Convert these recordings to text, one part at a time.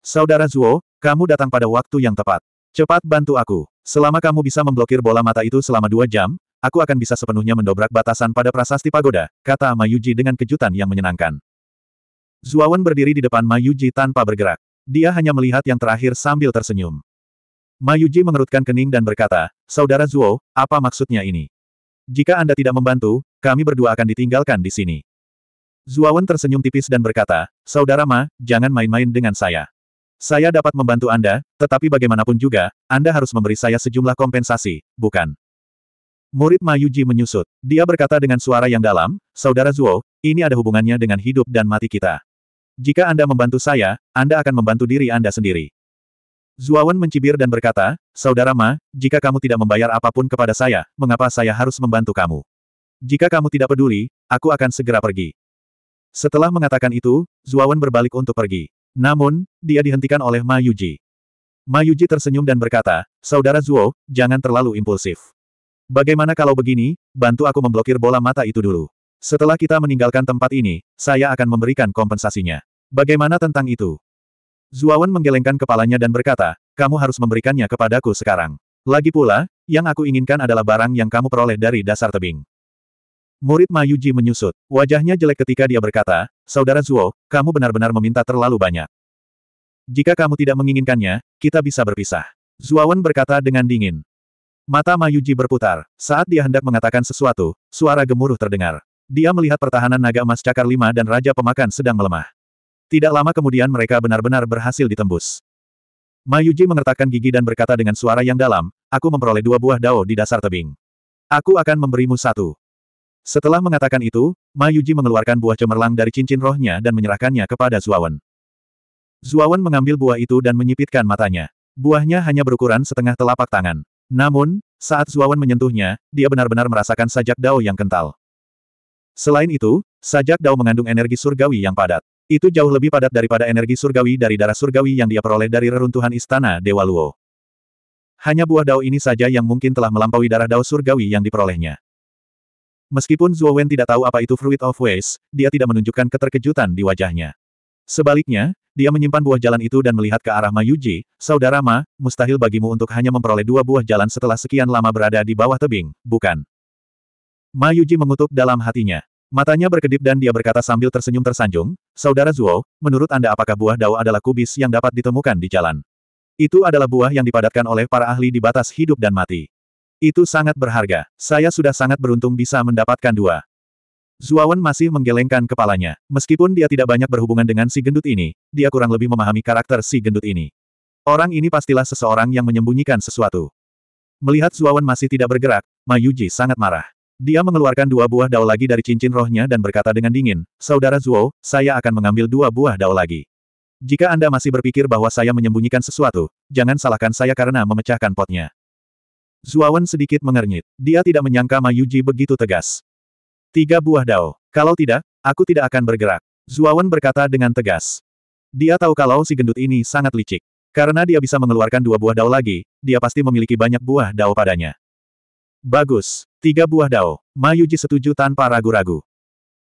Saudara Zuo, kamu datang pada waktu yang tepat. Cepat bantu aku. Selama kamu bisa memblokir bola mata itu selama dua jam, aku akan bisa sepenuhnya mendobrak batasan pada prasasti pagoda, kata Mayuji dengan kejutan yang menyenangkan. Zuawan berdiri di depan Mayuji tanpa bergerak. Dia hanya melihat yang terakhir sambil tersenyum. Mayuji mengerutkan kening dan berkata, Saudara Zuo, apa maksudnya ini? Jika Anda tidak membantu, kami berdua akan ditinggalkan di sini. Zuawan tersenyum tipis dan berkata, Saudara Ma, jangan main-main dengan saya. Saya dapat membantu Anda, tetapi bagaimanapun juga, Anda harus memberi saya sejumlah kompensasi, bukan? Murid Mayuji menyusut. Dia berkata dengan suara yang dalam, Saudara Zuo, ini ada hubungannya dengan hidup dan mati kita. Jika Anda membantu saya, Anda akan membantu diri Anda sendiri. Zuawan mencibir dan berkata, Saudara Ma, jika kamu tidak membayar apapun kepada saya, mengapa saya harus membantu kamu? Jika kamu tidak peduli, aku akan segera pergi. Setelah mengatakan itu, Zuawan berbalik untuk pergi. Namun, dia dihentikan oleh Ma Yuji. Ma Yuji tersenyum dan berkata, Saudara Zuo, jangan terlalu impulsif. Bagaimana kalau begini, bantu aku memblokir bola mata itu dulu. Setelah kita meninggalkan tempat ini, saya akan memberikan kompensasinya. Bagaimana tentang itu? Zuawan menggelengkan kepalanya dan berkata, kamu harus memberikannya kepadaku sekarang. Lagi pula, yang aku inginkan adalah barang yang kamu peroleh dari dasar tebing. Murid Mayuji menyusut. Wajahnya jelek ketika dia berkata, Saudara Zuo, kamu benar-benar meminta terlalu banyak. Jika kamu tidak menginginkannya, kita bisa berpisah. Zuawan berkata dengan dingin. Mata Mayuji berputar. Saat dia hendak mengatakan sesuatu, suara gemuruh terdengar. Dia melihat pertahanan naga emas cakar lima dan Raja Pemakan sedang melemah. Tidak lama kemudian mereka benar-benar berhasil ditembus. Mayuji mengertakkan gigi dan berkata dengan suara yang dalam, aku memperoleh dua buah dao di dasar tebing. Aku akan memberimu satu. Setelah mengatakan itu, Mayuji mengeluarkan buah cemerlang dari cincin rohnya dan menyerahkannya kepada Zuawan. Zuawan mengambil buah itu dan menyipitkan matanya. Buahnya hanya berukuran setengah telapak tangan. Namun, saat Zuawan menyentuhnya, dia benar-benar merasakan sajak dao yang kental. Selain itu, sajak dao mengandung energi surgawi yang padat. Itu jauh lebih padat daripada energi surgawi dari darah surgawi yang dia peroleh dari reruntuhan istana Dewa Luo. Hanya buah dao ini saja yang mungkin telah melampaui darah dao surgawi yang diperolehnya. Meskipun Zhuo Wen tidak tahu apa itu Fruit of Ways, dia tidak menunjukkan keterkejutan di wajahnya. Sebaliknya, dia menyimpan buah jalan itu dan melihat ke arah Ma Yuji, Saudara Ma, mustahil bagimu untuk hanya memperoleh dua buah jalan setelah sekian lama berada di bawah tebing, bukan? Ma Yuji mengutuk dalam hatinya. Matanya berkedip dan dia berkata sambil tersenyum tersanjung, Saudara Zuo, menurut Anda apakah buah dao adalah kubis yang dapat ditemukan di jalan? Itu adalah buah yang dipadatkan oleh para ahli di batas hidup dan mati. Itu sangat berharga. Saya sudah sangat beruntung bisa mendapatkan dua. Zuawan masih menggelengkan kepalanya. Meskipun dia tidak banyak berhubungan dengan si gendut ini, dia kurang lebih memahami karakter si gendut ini. Orang ini pastilah seseorang yang menyembunyikan sesuatu. Melihat Zuawan masih tidak bergerak, Mayuji sangat marah. Dia mengeluarkan dua buah dao lagi dari cincin rohnya dan berkata dengan dingin, Saudara Zuo, saya akan mengambil dua buah dao lagi. Jika Anda masih berpikir bahwa saya menyembunyikan sesuatu, jangan salahkan saya karena memecahkan potnya. Zuawan sedikit mengernyit. Dia tidak menyangka Mayuji begitu tegas. Tiga buah dao. Kalau tidak, aku tidak akan bergerak. Zuawan berkata dengan tegas. Dia tahu kalau si gendut ini sangat licik. Karena dia bisa mengeluarkan dua buah dao lagi, dia pasti memiliki banyak buah dao padanya. Bagus. Tiga buah dao. Mayuji setuju tanpa ragu-ragu.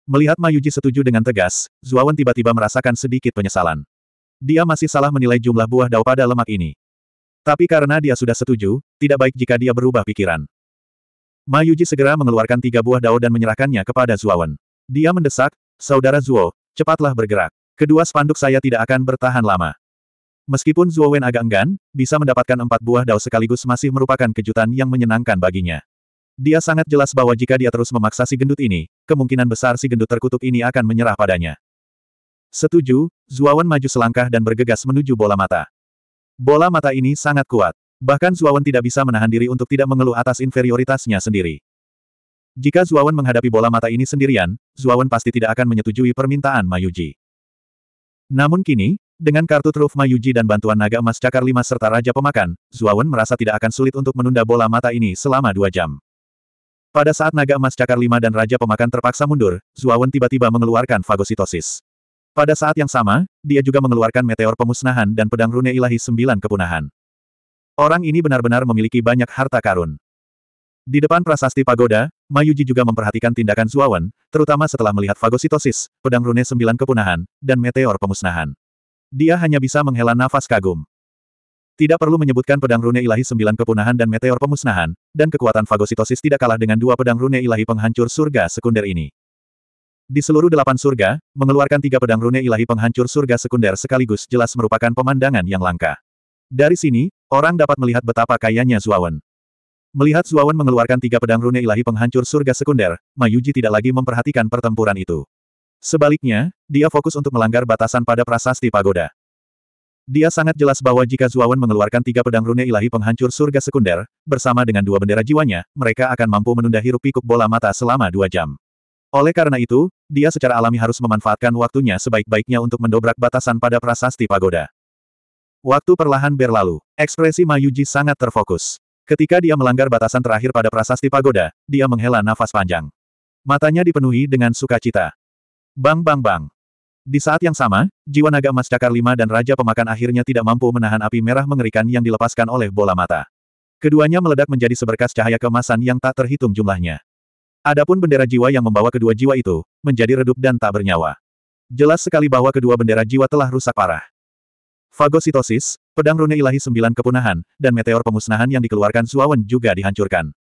Melihat Mayuji setuju dengan tegas, Zuawan tiba-tiba merasakan sedikit penyesalan. Dia masih salah menilai jumlah buah dao pada lemak ini. Tapi karena dia sudah setuju, tidak baik jika dia berubah pikiran. Mayuji segera mengeluarkan tiga buah dao dan menyerahkannya kepada Zuawan. Dia mendesak, Saudara Zuo, cepatlah bergerak. Kedua spanduk saya tidak akan bertahan lama. Meskipun Zuo agak enggan, bisa mendapatkan empat buah dao sekaligus masih merupakan kejutan yang menyenangkan baginya. Dia sangat jelas bahwa jika dia terus memaksa si gendut ini, kemungkinan besar si gendut terkutuk ini akan menyerah padanya. Setuju, Zuawan maju selangkah dan bergegas menuju bola mata. Bola mata ini sangat kuat. Bahkan Zuawan tidak bisa menahan diri untuk tidak mengeluh atas inferioritasnya sendiri. Jika Zuawan menghadapi bola mata ini sendirian, Zuawan pasti tidak akan menyetujui permintaan Mayuji. Namun kini, dengan kartu truf Mayuji dan bantuan naga emas cakar lima serta Raja Pemakan, Zuawan merasa tidak akan sulit untuk menunda bola mata ini selama dua jam. Pada saat naga emas cakar lima dan Raja Pemakan terpaksa mundur, Zuawan tiba-tiba mengeluarkan fagositosis. Pada saat yang sama, dia juga mengeluarkan meteor pemusnahan dan pedang rune ilahi sembilan kepunahan. Orang ini benar-benar memiliki banyak harta karun. Di depan prasasti pagoda, Mayuji juga memperhatikan tindakan Zuawan, terutama setelah melihat fagositosis, pedang rune sembilan kepunahan, dan meteor pemusnahan. Dia hanya bisa menghela nafas kagum. Tidak perlu menyebutkan pedang rune ilahi sembilan kepunahan dan meteor pemusnahan, dan kekuatan fagositosis tidak kalah dengan dua pedang rune ilahi penghancur surga sekunder ini. Di seluruh delapan surga, mengeluarkan tiga pedang rune ilahi penghancur surga sekunder sekaligus jelas merupakan pemandangan yang langka. Dari sini, orang dapat melihat betapa kayanya Zuawan. Melihat Zuawan mengeluarkan tiga pedang rune ilahi penghancur surga sekunder, Mayuji tidak lagi memperhatikan pertempuran itu. Sebaliknya, dia fokus untuk melanggar batasan pada prasasti pagoda. Dia sangat jelas bahwa jika Zuawan mengeluarkan tiga pedang rune ilahi penghancur surga sekunder, bersama dengan dua bendera jiwanya, mereka akan mampu menunda hirup pikuk bola mata selama dua jam. Oleh karena itu, dia secara alami harus memanfaatkan waktunya sebaik-baiknya untuk mendobrak batasan pada prasasti pagoda. Waktu perlahan berlalu, ekspresi Mayuji sangat terfokus. Ketika dia melanggar batasan terakhir pada prasasti pagoda, dia menghela nafas panjang. Matanya dipenuhi dengan sukacita. Bang bang bang. Di saat yang sama, jiwa naga emas cakar lima dan Raja Pemakan akhirnya tidak mampu menahan api merah mengerikan yang dilepaskan oleh bola mata. Keduanya meledak menjadi seberkas cahaya kemasan yang tak terhitung jumlahnya. Adapun bendera jiwa yang membawa kedua jiwa itu, menjadi redup dan tak bernyawa. Jelas sekali bahwa kedua bendera jiwa telah rusak parah. Fagositosis, pedang rune ilahi sembilan kepunahan, dan meteor pemusnahan yang dikeluarkan Zuawan juga dihancurkan.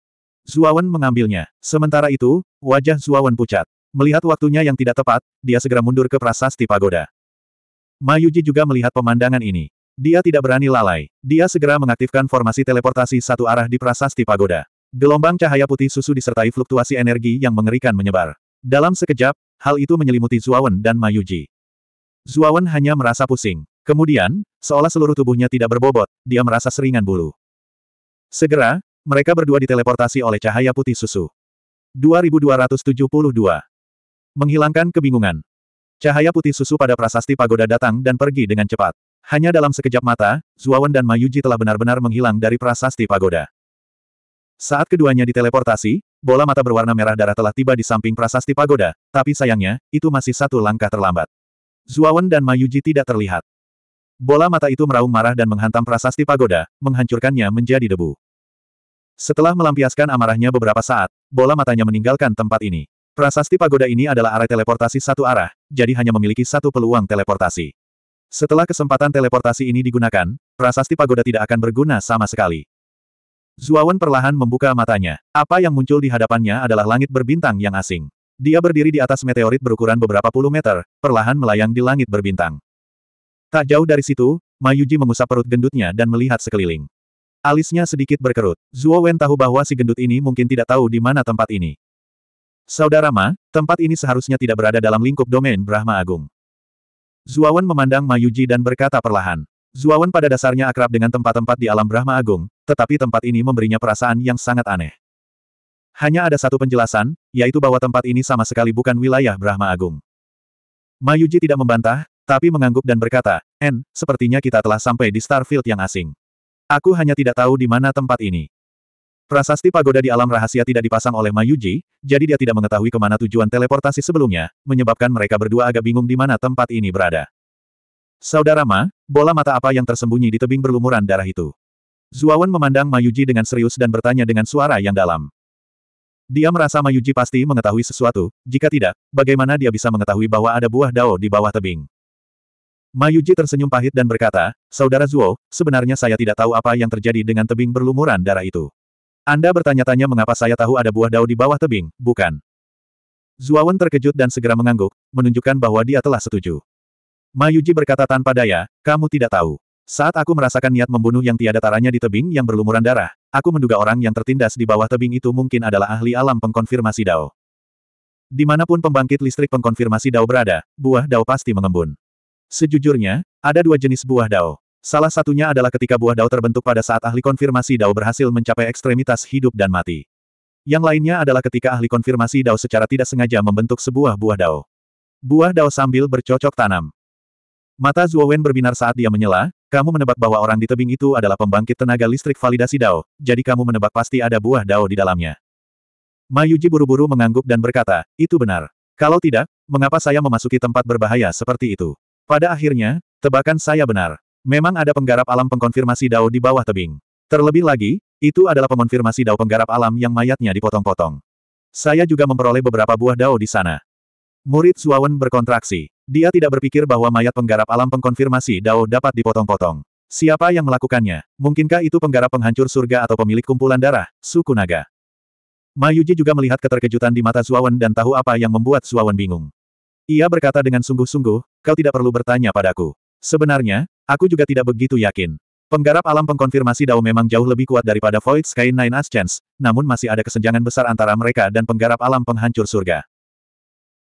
Zuawan mengambilnya. Sementara itu, wajah Zuawan pucat. Melihat waktunya yang tidak tepat, dia segera mundur ke prasasti pagoda. Mayuji juga melihat pemandangan ini. Dia tidak berani lalai. Dia segera mengaktifkan formasi teleportasi satu arah di prasasti pagoda. Gelombang cahaya putih susu disertai fluktuasi energi yang mengerikan menyebar. Dalam sekejap, hal itu menyelimuti Zuawan dan Mayuji. Zuawan hanya merasa pusing. Kemudian, seolah seluruh tubuhnya tidak berbobot, dia merasa seringan bulu. Segera, mereka berdua diteleportasi oleh cahaya putih susu. 2272. Menghilangkan kebingungan. Cahaya putih susu pada prasasti pagoda datang dan pergi dengan cepat. Hanya dalam sekejap mata, Zuawan dan Mayuji telah benar-benar menghilang dari prasasti pagoda. Saat keduanya diteleportasi, bola mata berwarna merah darah telah tiba di samping prasasti pagoda, tapi sayangnya, itu masih satu langkah terlambat. Zuawan dan Mayuji tidak terlihat. Bola mata itu meraung marah dan menghantam prasasti pagoda, menghancurkannya menjadi debu. Setelah melampiaskan amarahnya beberapa saat, bola matanya meninggalkan tempat ini. Prasasti pagoda ini adalah area teleportasi satu arah, jadi hanya memiliki satu peluang teleportasi. Setelah kesempatan teleportasi ini digunakan, prasasti pagoda tidak akan berguna sama sekali. Zuawan perlahan membuka matanya. Apa yang muncul di hadapannya adalah langit berbintang yang asing. Dia berdiri di atas meteorit berukuran beberapa puluh meter, perlahan melayang di langit berbintang. Tak jauh dari situ, Mayuji mengusap perut gendutnya dan melihat sekeliling. Alisnya sedikit berkerut. Zuo Wen tahu bahwa si gendut ini mungkin tidak tahu di mana tempat ini. Saudara Ma, tempat ini seharusnya tidak berada dalam lingkup domain Brahma Agung. Zuawan memandang Mayuji dan berkata perlahan. Zuawan pada dasarnya akrab dengan tempat-tempat di alam Brahma Agung, tetapi tempat ini memberinya perasaan yang sangat aneh. Hanya ada satu penjelasan, yaitu bahwa tempat ini sama sekali bukan wilayah Brahma Agung. Mayuji tidak membantah, tapi mengangguk dan berkata, N, sepertinya kita telah sampai di Starfield yang asing. Aku hanya tidak tahu di mana tempat ini. Prasasti pagoda di alam rahasia tidak dipasang oleh Mayuji, jadi dia tidak mengetahui kemana tujuan teleportasi sebelumnya, menyebabkan mereka berdua agak bingung di mana tempat ini berada. Saudara Ma, bola mata apa yang tersembunyi di tebing berlumuran darah itu? Zuawan memandang Mayuji dengan serius dan bertanya dengan suara yang dalam. Dia merasa Mayuji pasti mengetahui sesuatu, jika tidak, bagaimana dia bisa mengetahui bahwa ada buah dao di bawah tebing. Mayuji tersenyum pahit dan berkata, Saudara Zuo, sebenarnya saya tidak tahu apa yang terjadi dengan tebing berlumuran darah itu. Anda bertanya-tanya mengapa saya tahu ada buah dao di bawah tebing, bukan? Zuawan terkejut dan segera mengangguk, menunjukkan bahwa dia telah setuju. Mayuji berkata tanpa daya, kamu tidak tahu. Saat aku merasakan niat membunuh yang tiada taranya di tebing yang berlumuran darah, aku menduga orang yang tertindas di bawah tebing itu mungkin adalah ahli alam pengkonfirmasi Dao. Dimanapun pembangkit listrik pengkonfirmasi Dao berada, buah Dao pasti mengembun. Sejujurnya, ada dua jenis buah Dao. Salah satunya adalah ketika buah Dao terbentuk pada saat ahli konfirmasi Dao berhasil mencapai ekstremitas hidup dan mati. Yang lainnya adalah ketika ahli konfirmasi Dao secara tidak sengaja membentuk sebuah buah Dao. Buah Dao sambil bercocok tanam. Mata Zuowen berbinar saat dia menyela, kamu menebak bahwa orang di tebing itu adalah pembangkit tenaga listrik validasi Dao, jadi kamu menebak pasti ada buah Dao di dalamnya. Mayuji buru-buru mengangguk dan berkata, itu benar. Kalau tidak, mengapa saya memasuki tempat berbahaya seperti itu? Pada akhirnya, tebakan saya benar. Memang ada penggarap alam pengkonfirmasi Dao di bawah tebing. Terlebih lagi, itu adalah pengkonfirmasi Dao penggarap alam yang mayatnya dipotong-potong. Saya juga memperoleh beberapa buah Dao di sana. Murid Zuawan berkontraksi. Dia tidak berpikir bahwa mayat penggarap alam pengkonfirmasi Dao dapat dipotong-potong. Siapa yang melakukannya? Mungkinkah itu penggarap penghancur surga atau pemilik kumpulan darah, suku naga? Mayuji juga melihat keterkejutan di mata Zuawan dan tahu apa yang membuat Zuawan bingung. Ia berkata dengan sungguh-sungguh, kau tidak perlu bertanya padaku. Sebenarnya, aku juga tidak begitu yakin. Penggarap alam pengkonfirmasi Dao memang jauh lebih kuat daripada Void Sky Nine Ascens, namun masih ada kesenjangan besar antara mereka dan penggarap alam penghancur surga.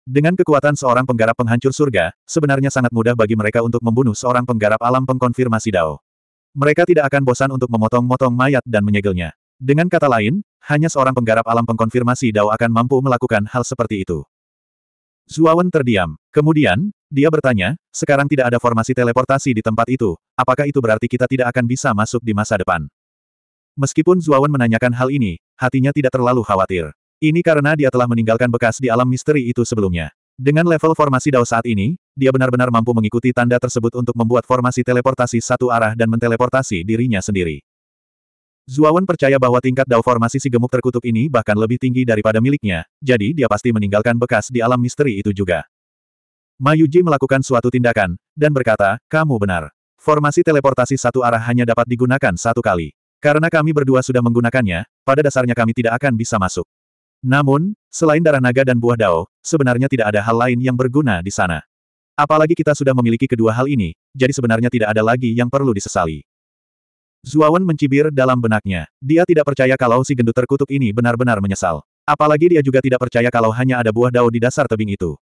Dengan kekuatan seorang penggarap penghancur surga, sebenarnya sangat mudah bagi mereka untuk membunuh seorang penggarap alam pengkonfirmasi Dao. Mereka tidak akan bosan untuk memotong-motong mayat dan menyegelnya. Dengan kata lain, hanya seorang penggarap alam pengkonfirmasi Dao akan mampu melakukan hal seperti itu. Zuawan terdiam. Kemudian, dia bertanya, sekarang tidak ada formasi teleportasi di tempat itu, apakah itu berarti kita tidak akan bisa masuk di masa depan? Meskipun Zuawan menanyakan hal ini, hatinya tidak terlalu khawatir. Ini karena dia telah meninggalkan bekas di alam misteri itu sebelumnya. Dengan level formasi Dao saat ini, dia benar-benar mampu mengikuti tanda tersebut untuk membuat formasi teleportasi satu arah dan menteleportasi dirinya sendiri. Zuawan percaya bahwa tingkat Dao formasi si gemuk terkutuk ini bahkan lebih tinggi daripada miliknya, jadi dia pasti meninggalkan bekas di alam misteri itu juga. Mayuji melakukan suatu tindakan, dan berkata, kamu benar. Formasi teleportasi satu arah hanya dapat digunakan satu kali. Karena kami berdua sudah menggunakannya, pada dasarnya kami tidak akan bisa masuk. Namun, selain darah naga dan buah dao, sebenarnya tidak ada hal lain yang berguna di sana. Apalagi kita sudah memiliki kedua hal ini, jadi sebenarnya tidak ada lagi yang perlu disesali. Zuawan mencibir dalam benaknya. Dia tidak percaya kalau si gendut terkutuk ini benar-benar menyesal. Apalagi dia juga tidak percaya kalau hanya ada buah dao di dasar tebing itu.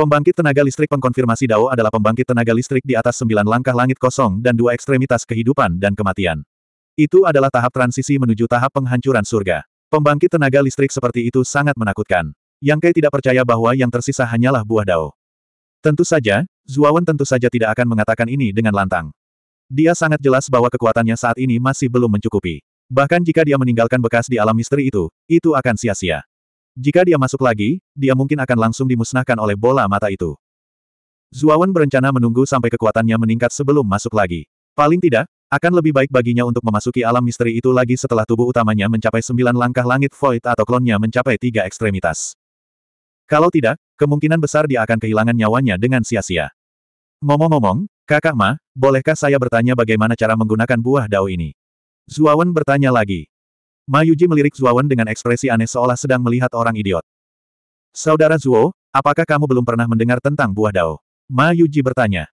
Pembangkit tenaga listrik pengkonfirmasi Dao adalah pembangkit tenaga listrik di atas sembilan langkah langit kosong dan dua ekstremitas kehidupan dan kematian. Itu adalah tahap transisi menuju tahap penghancuran surga. Pembangkit tenaga listrik seperti itu sangat menakutkan. Yang Kai tidak percaya bahwa yang tersisa hanyalah buah dao. Tentu saja, Zuawan tentu saja tidak akan mengatakan ini dengan lantang. Dia sangat jelas bahwa kekuatannya saat ini masih belum mencukupi. Bahkan jika dia meninggalkan bekas di alam misteri itu, itu akan sia-sia. Jika dia masuk lagi, dia mungkin akan langsung dimusnahkan oleh bola mata itu. Zuawan berencana menunggu sampai kekuatannya meningkat sebelum masuk lagi. Paling tidak, akan lebih baik baginya untuk memasuki alam misteri itu lagi setelah tubuh utamanya mencapai sembilan langkah langit void atau klonnya mencapai tiga ekstremitas. Kalau tidak, kemungkinan besar dia akan kehilangan nyawanya dengan sia-sia. Ngomong-ngomong, kakak Ma, bolehkah saya bertanya bagaimana cara menggunakan buah dao ini? Zuawan bertanya lagi. Ma Yuji melirik Zuawan dengan ekspresi aneh seolah sedang melihat orang idiot. Saudara Zuo, apakah kamu belum pernah mendengar tentang buah dao? Ma Yuji bertanya.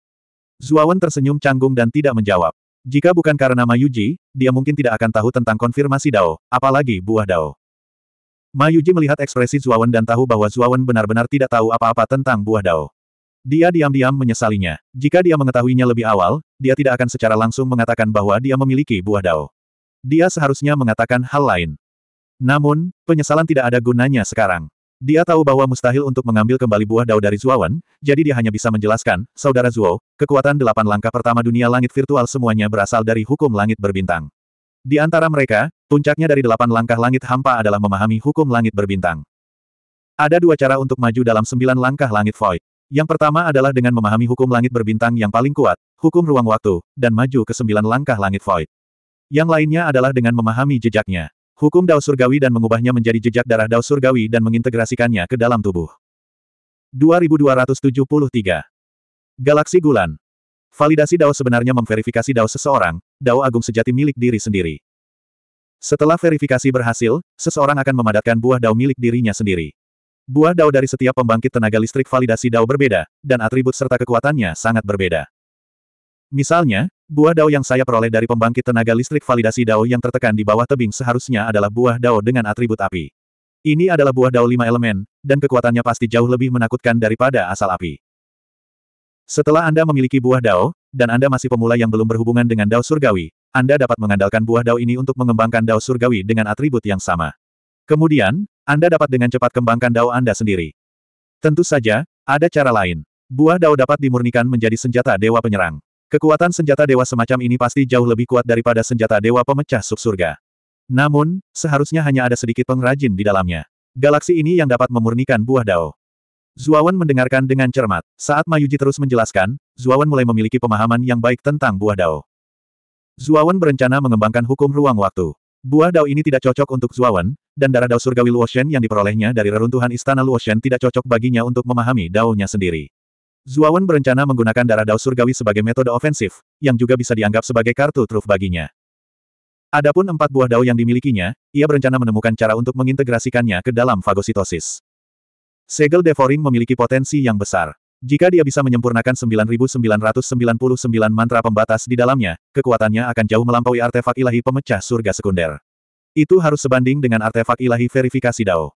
Zuawan tersenyum canggung dan tidak menjawab. Jika bukan karena Mayuji, dia mungkin tidak akan tahu tentang konfirmasi Dao, apalagi buah Dao. Mayuji melihat ekspresi Zuawan dan tahu bahwa Zuawan benar-benar tidak tahu apa-apa tentang buah Dao. Dia diam-diam menyesalinya. Jika dia mengetahuinya lebih awal, dia tidak akan secara langsung mengatakan bahwa dia memiliki buah Dao. Dia seharusnya mengatakan hal lain. Namun, penyesalan tidak ada gunanya sekarang. Dia tahu bahwa mustahil untuk mengambil kembali buah dao dari Zuawan, jadi dia hanya bisa menjelaskan, Saudara Zuo, kekuatan delapan langkah pertama dunia langit virtual semuanya berasal dari hukum langit berbintang. Di antara mereka, puncaknya dari delapan langkah langit hampa adalah memahami hukum langit berbintang. Ada dua cara untuk maju dalam sembilan langkah langit void. Yang pertama adalah dengan memahami hukum langit berbintang yang paling kuat, hukum ruang waktu, dan maju ke sembilan langkah langit void. Yang lainnya adalah dengan memahami jejaknya hukum Dao Surgawi dan mengubahnya menjadi jejak darah Dao Surgawi dan mengintegrasikannya ke dalam tubuh. 2273. Galaksi Gulan Validasi Dao sebenarnya memverifikasi Dao seseorang, Dao Agung sejati milik diri sendiri. Setelah verifikasi berhasil, seseorang akan memadatkan buah Dao milik dirinya sendiri. Buah Dao dari setiap pembangkit tenaga listrik validasi Dao berbeda, dan atribut serta kekuatannya sangat berbeda. Misalnya, Buah dao yang saya peroleh dari pembangkit tenaga listrik validasi dao yang tertekan di bawah tebing seharusnya adalah buah dao dengan atribut api. Ini adalah buah dao lima elemen, dan kekuatannya pasti jauh lebih menakutkan daripada asal api. Setelah Anda memiliki buah dao, dan Anda masih pemula yang belum berhubungan dengan dao surgawi, Anda dapat mengandalkan buah dao ini untuk mengembangkan dao surgawi dengan atribut yang sama. Kemudian, Anda dapat dengan cepat kembangkan dao Anda sendiri. Tentu saja, ada cara lain. Buah dao dapat dimurnikan menjadi senjata dewa penyerang. Kekuatan senjata dewa semacam ini pasti jauh lebih kuat daripada senjata dewa pemecah sub surga. Namun, seharusnya hanya ada sedikit pengrajin di dalamnya. Galaksi ini yang dapat memurnikan buah dao. Zuawan mendengarkan dengan cermat. Saat Mayuji terus menjelaskan, Zuawan mulai memiliki pemahaman yang baik tentang buah dao. Zuawan berencana mengembangkan hukum ruang waktu. Buah dao ini tidak cocok untuk Zuawan, dan darah dao surgawi Luoshen yang diperolehnya dari reruntuhan istana Luoshen tidak cocok baginya untuk memahami daonya sendiri. Zuawan berencana menggunakan darah Dao Surgawi sebagai metode ofensif, yang juga bisa dianggap sebagai kartu truf baginya. Adapun empat buah Dao yang dimilikinya, ia berencana menemukan cara untuk mengintegrasikannya ke dalam fagositosis. Segel Devoring memiliki potensi yang besar. Jika dia bisa menyempurnakan 9999 mantra pembatas di dalamnya, kekuatannya akan jauh melampaui artefak ilahi pemecah surga sekunder. Itu harus sebanding dengan artefak ilahi verifikasi Dao.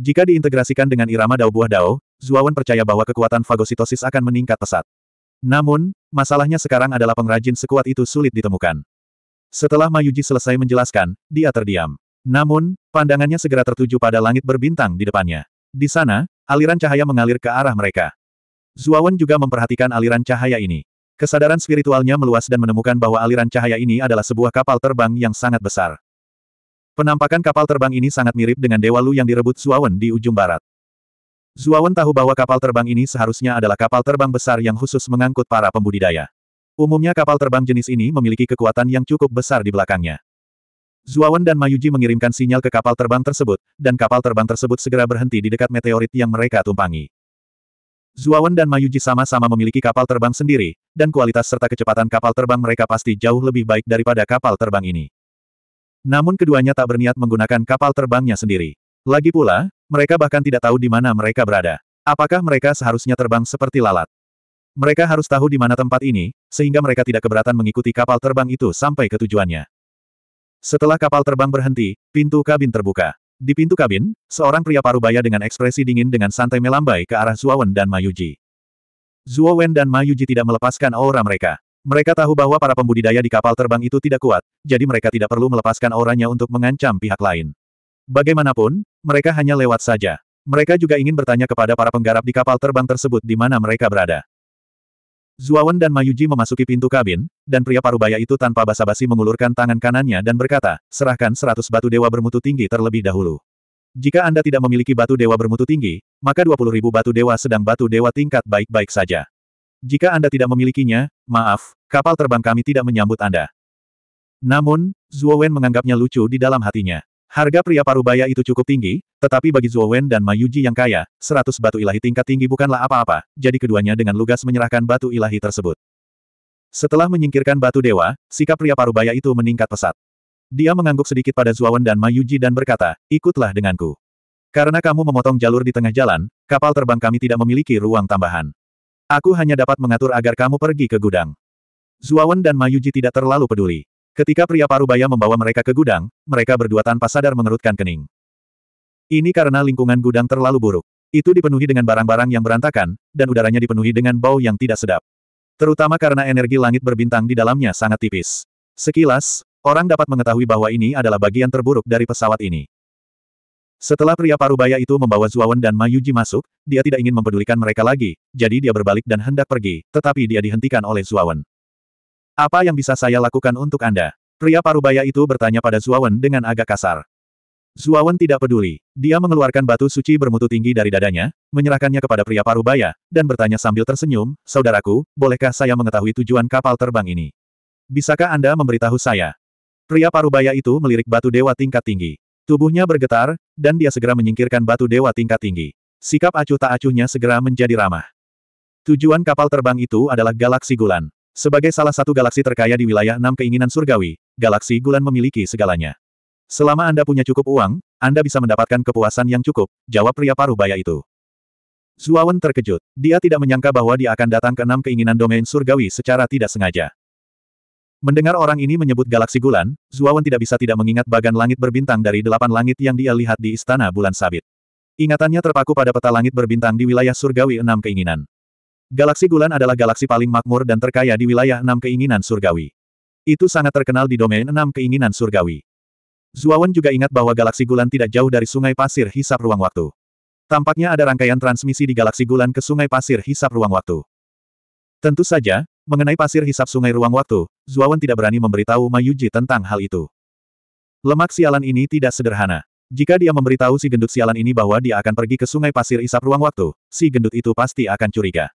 Jika diintegrasikan dengan irama Dao buah Dao, Zuawan percaya bahwa kekuatan fagositosis akan meningkat pesat. Namun, masalahnya sekarang adalah pengrajin sekuat itu sulit ditemukan. Setelah Mayuji selesai menjelaskan, dia terdiam. Namun, pandangannya segera tertuju pada langit berbintang di depannya. Di sana, aliran cahaya mengalir ke arah mereka. Zuawan juga memperhatikan aliran cahaya ini. Kesadaran spiritualnya meluas dan menemukan bahwa aliran cahaya ini adalah sebuah kapal terbang yang sangat besar. Penampakan kapal terbang ini sangat mirip dengan Dewa Lu yang direbut Zuawan di ujung barat. Zuawan tahu bahwa kapal terbang ini seharusnya adalah kapal terbang besar yang khusus mengangkut para pembudidaya. Umumnya kapal terbang jenis ini memiliki kekuatan yang cukup besar di belakangnya. Zuawan dan Mayuji mengirimkan sinyal ke kapal terbang tersebut, dan kapal terbang tersebut segera berhenti di dekat meteorit yang mereka tumpangi. Zuawan dan Mayuji sama-sama memiliki kapal terbang sendiri, dan kualitas serta kecepatan kapal terbang mereka pasti jauh lebih baik daripada kapal terbang ini. Namun keduanya tak berniat menggunakan kapal terbangnya sendiri. Lagi pula, mereka bahkan tidak tahu di mana mereka berada. Apakah mereka seharusnya terbang seperti lalat? Mereka harus tahu di mana tempat ini, sehingga mereka tidak keberatan mengikuti kapal terbang itu sampai ke tujuannya. Setelah kapal terbang berhenti, pintu kabin terbuka. Di pintu kabin, seorang pria parubaya dengan ekspresi dingin dengan santai melambai ke arah Zuowen dan Mayuji. Zuowen dan Mayuji tidak melepaskan aura mereka. Mereka tahu bahwa para pembudidaya di kapal terbang itu tidak kuat, jadi mereka tidak perlu melepaskan auranya untuk mengancam pihak lain. Bagaimanapun, mereka hanya lewat saja. Mereka juga ingin bertanya kepada para penggarap di kapal terbang tersebut di mana mereka berada. Zuawan dan Mayuji memasuki pintu kabin, dan pria parubaya itu tanpa basa-basi mengulurkan tangan kanannya dan berkata, serahkan seratus batu dewa bermutu tinggi terlebih dahulu. Jika Anda tidak memiliki batu dewa bermutu tinggi, maka dua ribu batu dewa sedang batu dewa tingkat baik-baik saja. Jika Anda tidak memilikinya, maaf, kapal terbang kami tidak menyambut Anda. Namun, Zuowen menganggapnya lucu di dalam hatinya. Harga pria parubaya itu cukup tinggi, tetapi bagi Zuo Wen dan Mayuji yang kaya, seratus batu ilahi tingkat tinggi bukanlah apa-apa, jadi keduanya dengan lugas menyerahkan batu ilahi tersebut. Setelah menyingkirkan batu dewa, sikap pria parubaya itu meningkat pesat. Dia mengangguk sedikit pada Zuo Wen dan Mayuji dan berkata, ikutlah denganku. Karena kamu memotong jalur di tengah jalan, kapal terbang kami tidak memiliki ruang tambahan. Aku hanya dapat mengatur agar kamu pergi ke gudang. Zuawan dan Mayuji tidak terlalu peduli. Ketika pria parubaya membawa mereka ke gudang, mereka berdua tanpa sadar mengerutkan kening. Ini karena lingkungan gudang terlalu buruk. Itu dipenuhi dengan barang-barang yang berantakan, dan udaranya dipenuhi dengan bau yang tidak sedap. Terutama karena energi langit berbintang di dalamnya sangat tipis. Sekilas, orang dapat mengetahui bahwa ini adalah bagian terburuk dari pesawat ini. Setelah pria parubaya itu membawa Zuawan dan Mayuji masuk, dia tidak ingin mempedulikan mereka lagi, jadi dia berbalik dan hendak pergi, tetapi dia dihentikan oleh Zuawan. Apa yang bisa saya lakukan untuk Anda? Pria parubaya itu bertanya pada Zuawan dengan agak kasar. Zuawan tidak peduli. Dia mengeluarkan batu suci bermutu tinggi dari dadanya, menyerahkannya kepada pria parubaya, dan bertanya sambil tersenyum, Saudaraku, bolehkah saya mengetahui tujuan kapal terbang ini? Bisakah Anda memberitahu saya? Pria parubaya itu melirik batu dewa tingkat tinggi. Tubuhnya bergetar, dan dia segera menyingkirkan batu dewa tingkat tinggi. Sikap acuh tak acuhnya segera menjadi ramah. Tujuan kapal terbang itu adalah galaksi Gulan. Sebagai salah satu galaksi terkaya di wilayah enam keinginan surgawi, galaksi Gulan memiliki segalanya. Selama Anda punya cukup uang, Anda bisa mendapatkan kepuasan yang cukup, jawab pria paruh baya itu. Zuawan terkejut. Dia tidak menyangka bahwa dia akan datang ke enam keinginan domain surgawi secara tidak sengaja. Mendengar orang ini menyebut galaksi Gulan, Zuawan tidak bisa tidak mengingat bagan langit berbintang dari delapan langit yang dia lihat di Istana Bulan Sabit. Ingatannya terpaku pada peta langit berbintang di wilayah surgawi enam keinginan. Galaksi Gulan adalah galaksi paling makmur dan terkaya di wilayah enam keinginan surgawi. Itu sangat terkenal di domain enam keinginan surgawi. Zuawan juga ingat bahwa galaksi Gulan tidak jauh dari sungai pasir hisap ruang waktu. Tampaknya ada rangkaian transmisi di galaksi Gulan ke sungai pasir hisap ruang waktu. Tentu saja, mengenai pasir hisap sungai ruang waktu, Zuawan tidak berani memberitahu Mayuji tentang hal itu. Lemak sialan ini tidak sederhana. Jika dia memberitahu si gendut sialan ini bahwa dia akan pergi ke sungai pasir isap ruang waktu, si gendut itu pasti akan curiga.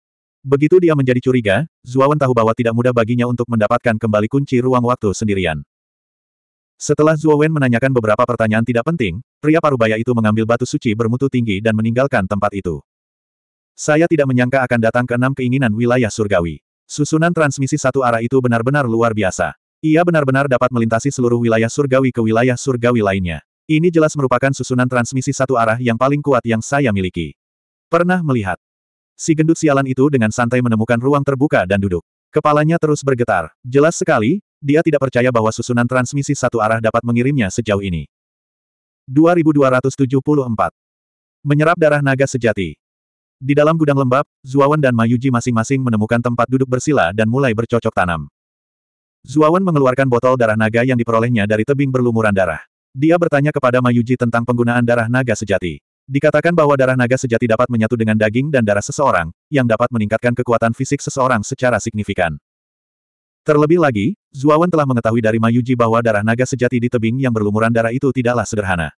Begitu dia menjadi curiga, Zuawan tahu bahwa tidak mudah baginya untuk mendapatkan kembali kunci ruang waktu sendirian. Setelah Zuawan menanyakan beberapa pertanyaan tidak penting, pria parubaya itu mengambil batu suci bermutu tinggi dan meninggalkan tempat itu. Saya tidak menyangka akan datang ke enam keinginan wilayah surgawi. Susunan transmisi satu arah itu benar-benar luar biasa. Ia benar-benar dapat melintasi seluruh wilayah surgawi ke wilayah surgawi lainnya. Ini jelas merupakan susunan transmisi satu arah yang paling kuat yang saya miliki. Pernah melihat, si gendut sialan itu dengan santai menemukan ruang terbuka dan duduk. Kepalanya terus bergetar. Jelas sekali, dia tidak percaya bahwa susunan transmisi satu arah dapat mengirimnya sejauh ini. 2274. Menyerap darah naga sejati. Di dalam gudang lembab, Zuawan dan Mayuji masing-masing menemukan tempat duduk bersila dan mulai bercocok tanam. Zuawan mengeluarkan botol darah naga yang diperolehnya dari tebing berlumuran darah. Dia bertanya kepada Mayuji tentang penggunaan darah naga sejati. Dikatakan bahwa darah naga sejati dapat menyatu dengan daging dan darah seseorang, yang dapat meningkatkan kekuatan fisik seseorang secara signifikan. Terlebih lagi, Zuawan telah mengetahui dari Mayuji bahwa darah naga sejati di tebing yang berlumuran darah itu tidaklah sederhana.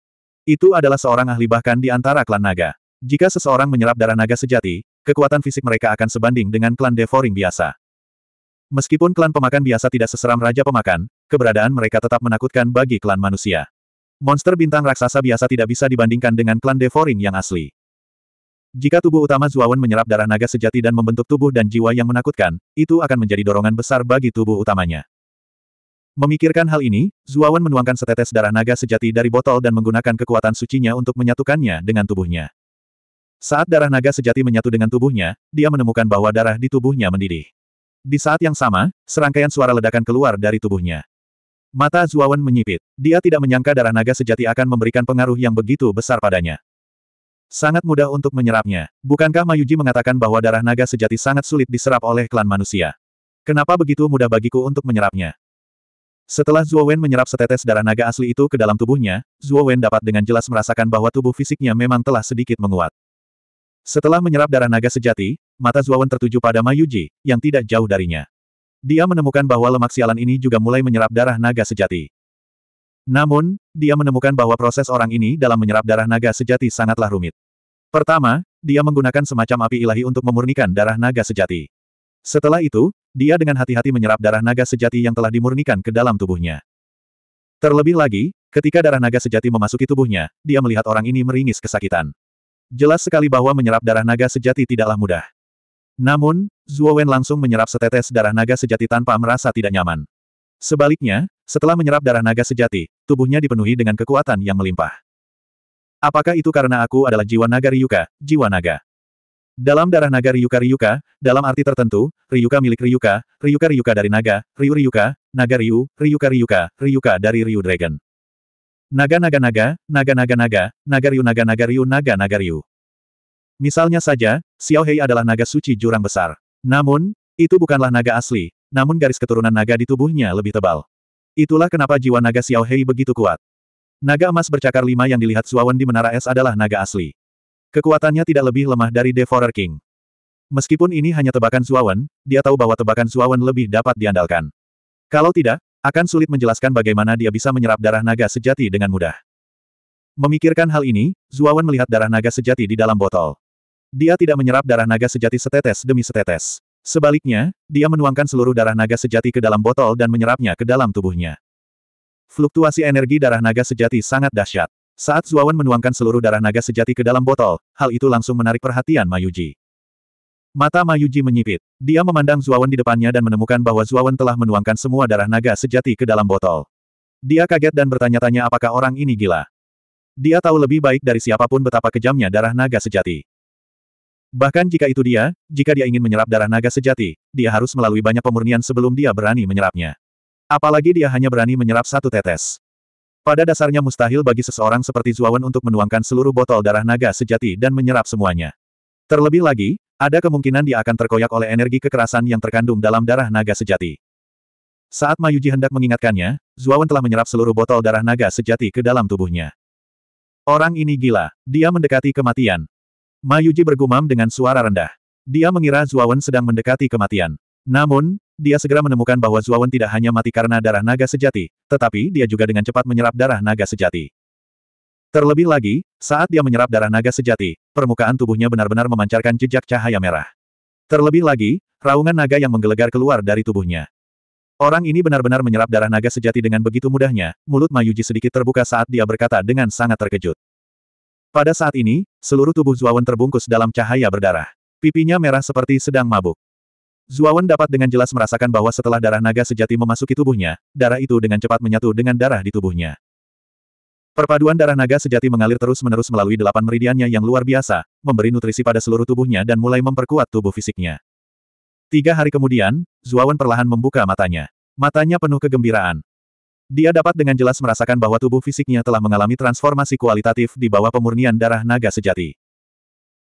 Itu adalah seorang ahli bahkan di antara klan naga. Jika seseorang menyerap darah naga sejati, kekuatan fisik mereka akan sebanding dengan klan devouring biasa. Meskipun klan pemakan biasa tidak seseram raja pemakan, keberadaan mereka tetap menakutkan bagi klan manusia. Monster bintang raksasa biasa tidak bisa dibandingkan dengan klan Devoring yang asli. Jika tubuh utama Zuawan menyerap darah naga sejati dan membentuk tubuh dan jiwa yang menakutkan, itu akan menjadi dorongan besar bagi tubuh utamanya. Memikirkan hal ini, Zuawan menuangkan setetes darah naga sejati dari botol dan menggunakan kekuatan sucinya untuk menyatukannya dengan tubuhnya. Saat darah naga sejati menyatu dengan tubuhnya, dia menemukan bahwa darah di tubuhnya mendidih. Di saat yang sama, serangkaian suara ledakan keluar dari tubuhnya. Mata Zuawan menyipit. Dia tidak menyangka darah naga sejati akan memberikan pengaruh yang begitu besar padanya. Sangat mudah untuk menyerapnya. Bukankah Mayuji mengatakan bahwa darah naga sejati sangat sulit diserap oleh klan manusia? Kenapa begitu mudah bagiku untuk menyerapnya? Setelah Zuowen menyerap setetes darah naga asli itu ke dalam tubuhnya, Zuowen dapat dengan jelas merasakan bahwa tubuh fisiknya memang telah sedikit menguat. Setelah menyerap darah naga sejati, mata Zuowen tertuju pada Mayuji, yang tidak jauh darinya. Dia menemukan bahwa lemak sialan ini juga mulai menyerap darah naga sejati. Namun, dia menemukan bahwa proses orang ini dalam menyerap darah naga sejati sangatlah rumit. Pertama, dia menggunakan semacam api ilahi untuk memurnikan darah naga sejati. Setelah itu, dia dengan hati-hati menyerap darah naga sejati yang telah dimurnikan ke dalam tubuhnya. Terlebih lagi, ketika darah naga sejati memasuki tubuhnya, dia melihat orang ini meringis kesakitan. Jelas sekali bahwa menyerap darah naga sejati tidaklah mudah. Namun, Zhuo Wen langsung menyerap setetes darah naga sejati tanpa merasa tidak nyaman. Sebaliknya, setelah menyerap darah naga sejati, tubuhnya dipenuhi dengan kekuatan yang melimpah. Apakah itu karena aku adalah jiwa naga Ryuka, jiwa naga? Dalam darah naga Ryuka Ryuka, dalam arti tertentu, Ryuka milik Ryuka, Ryuka Ryuka dari naga, Ryu Ryuka, naga Ryu, Ryuka Ryuka, Ryuka dari Ryu Dragon. Naga naga naga, naga naga naga, naga Ryu naga naga Ryu naga naga Ryu. Misalnya saja, Xiao Hei adalah naga suci jurang besar. Namun, itu bukanlah naga asli, namun garis keturunan naga di tubuhnya lebih tebal. Itulah kenapa jiwa naga Xiao Hei begitu kuat. Naga emas bercakar lima yang dilihat Suawan di Menara Es adalah naga asli. Kekuatannya tidak lebih lemah dari Devourer King. Meskipun ini hanya tebakan Suawan, dia tahu bahwa tebakan Suawan lebih dapat diandalkan. Kalau tidak, akan sulit menjelaskan bagaimana dia bisa menyerap darah naga sejati dengan mudah. Memikirkan hal ini, Zuawan melihat darah naga sejati di dalam botol. Dia tidak menyerap darah naga sejati setetes demi setetes. Sebaliknya, dia menuangkan seluruh darah naga sejati ke dalam botol dan menyerapnya ke dalam tubuhnya. Fluktuasi energi darah naga sejati sangat dahsyat. Saat Zuawan menuangkan seluruh darah naga sejati ke dalam botol, hal itu langsung menarik perhatian Mayuji. Mata Mayuji menyipit. Dia memandang Zuawan di depannya dan menemukan bahwa Zuawan telah menuangkan semua darah naga sejati ke dalam botol. Dia kaget dan bertanya-tanya apakah orang ini gila. Dia tahu lebih baik dari siapapun betapa kejamnya darah naga sejati. Bahkan jika itu dia, jika dia ingin menyerap darah naga sejati, dia harus melalui banyak pemurnian sebelum dia berani menyerapnya. Apalagi dia hanya berani menyerap satu tetes. Pada dasarnya mustahil bagi seseorang seperti Zuawan untuk menuangkan seluruh botol darah naga sejati dan menyerap semuanya. Terlebih lagi, ada kemungkinan dia akan terkoyak oleh energi kekerasan yang terkandung dalam darah naga sejati. Saat Mayuji hendak mengingatkannya, Zuawan telah menyerap seluruh botol darah naga sejati ke dalam tubuhnya. Orang ini gila. Dia mendekati kematian. Mayuji bergumam dengan suara rendah. Dia mengira Zuawan sedang mendekati kematian. Namun, dia segera menemukan bahwa Zuawan tidak hanya mati karena darah naga sejati, tetapi dia juga dengan cepat menyerap darah naga sejati. Terlebih lagi, saat dia menyerap darah naga sejati, permukaan tubuhnya benar-benar memancarkan jejak cahaya merah. Terlebih lagi, raungan naga yang menggelegar keluar dari tubuhnya. Orang ini benar-benar menyerap darah naga sejati dengan begitu mudahnya, mulut Mayuji sedikit terbuka saat dia berkata dengan sangat terkejut. Pada saat ini, seluruh tubuh Zuawan terbungkus dalam cahaya berdarah. Pipinya merah seperti sedang mabuk. Zuawan dapat dengan jelas merasakan bahwa setelah darah naga sejati memasuki tubuhnya, darah itu dengan cepat menyatu dengan darah di tubuhnya. Perpaduan darah naga sejati mengalir terus-menerus melalui delapan meridiannya yang luar biasa, memberi nutrisi pada seluruh tubuhnya dan mulai memperkuat tubuh fisiknya. Tiga hari kemudian, Zuawan perlahan membuka matanya. Matanya penuh kegembiraan. Dia dapat dengan jelas merasakan bahwa tubuh fisiknya telah mengalami transformasi kualitatif di bawah pemurnian darah naga sejati.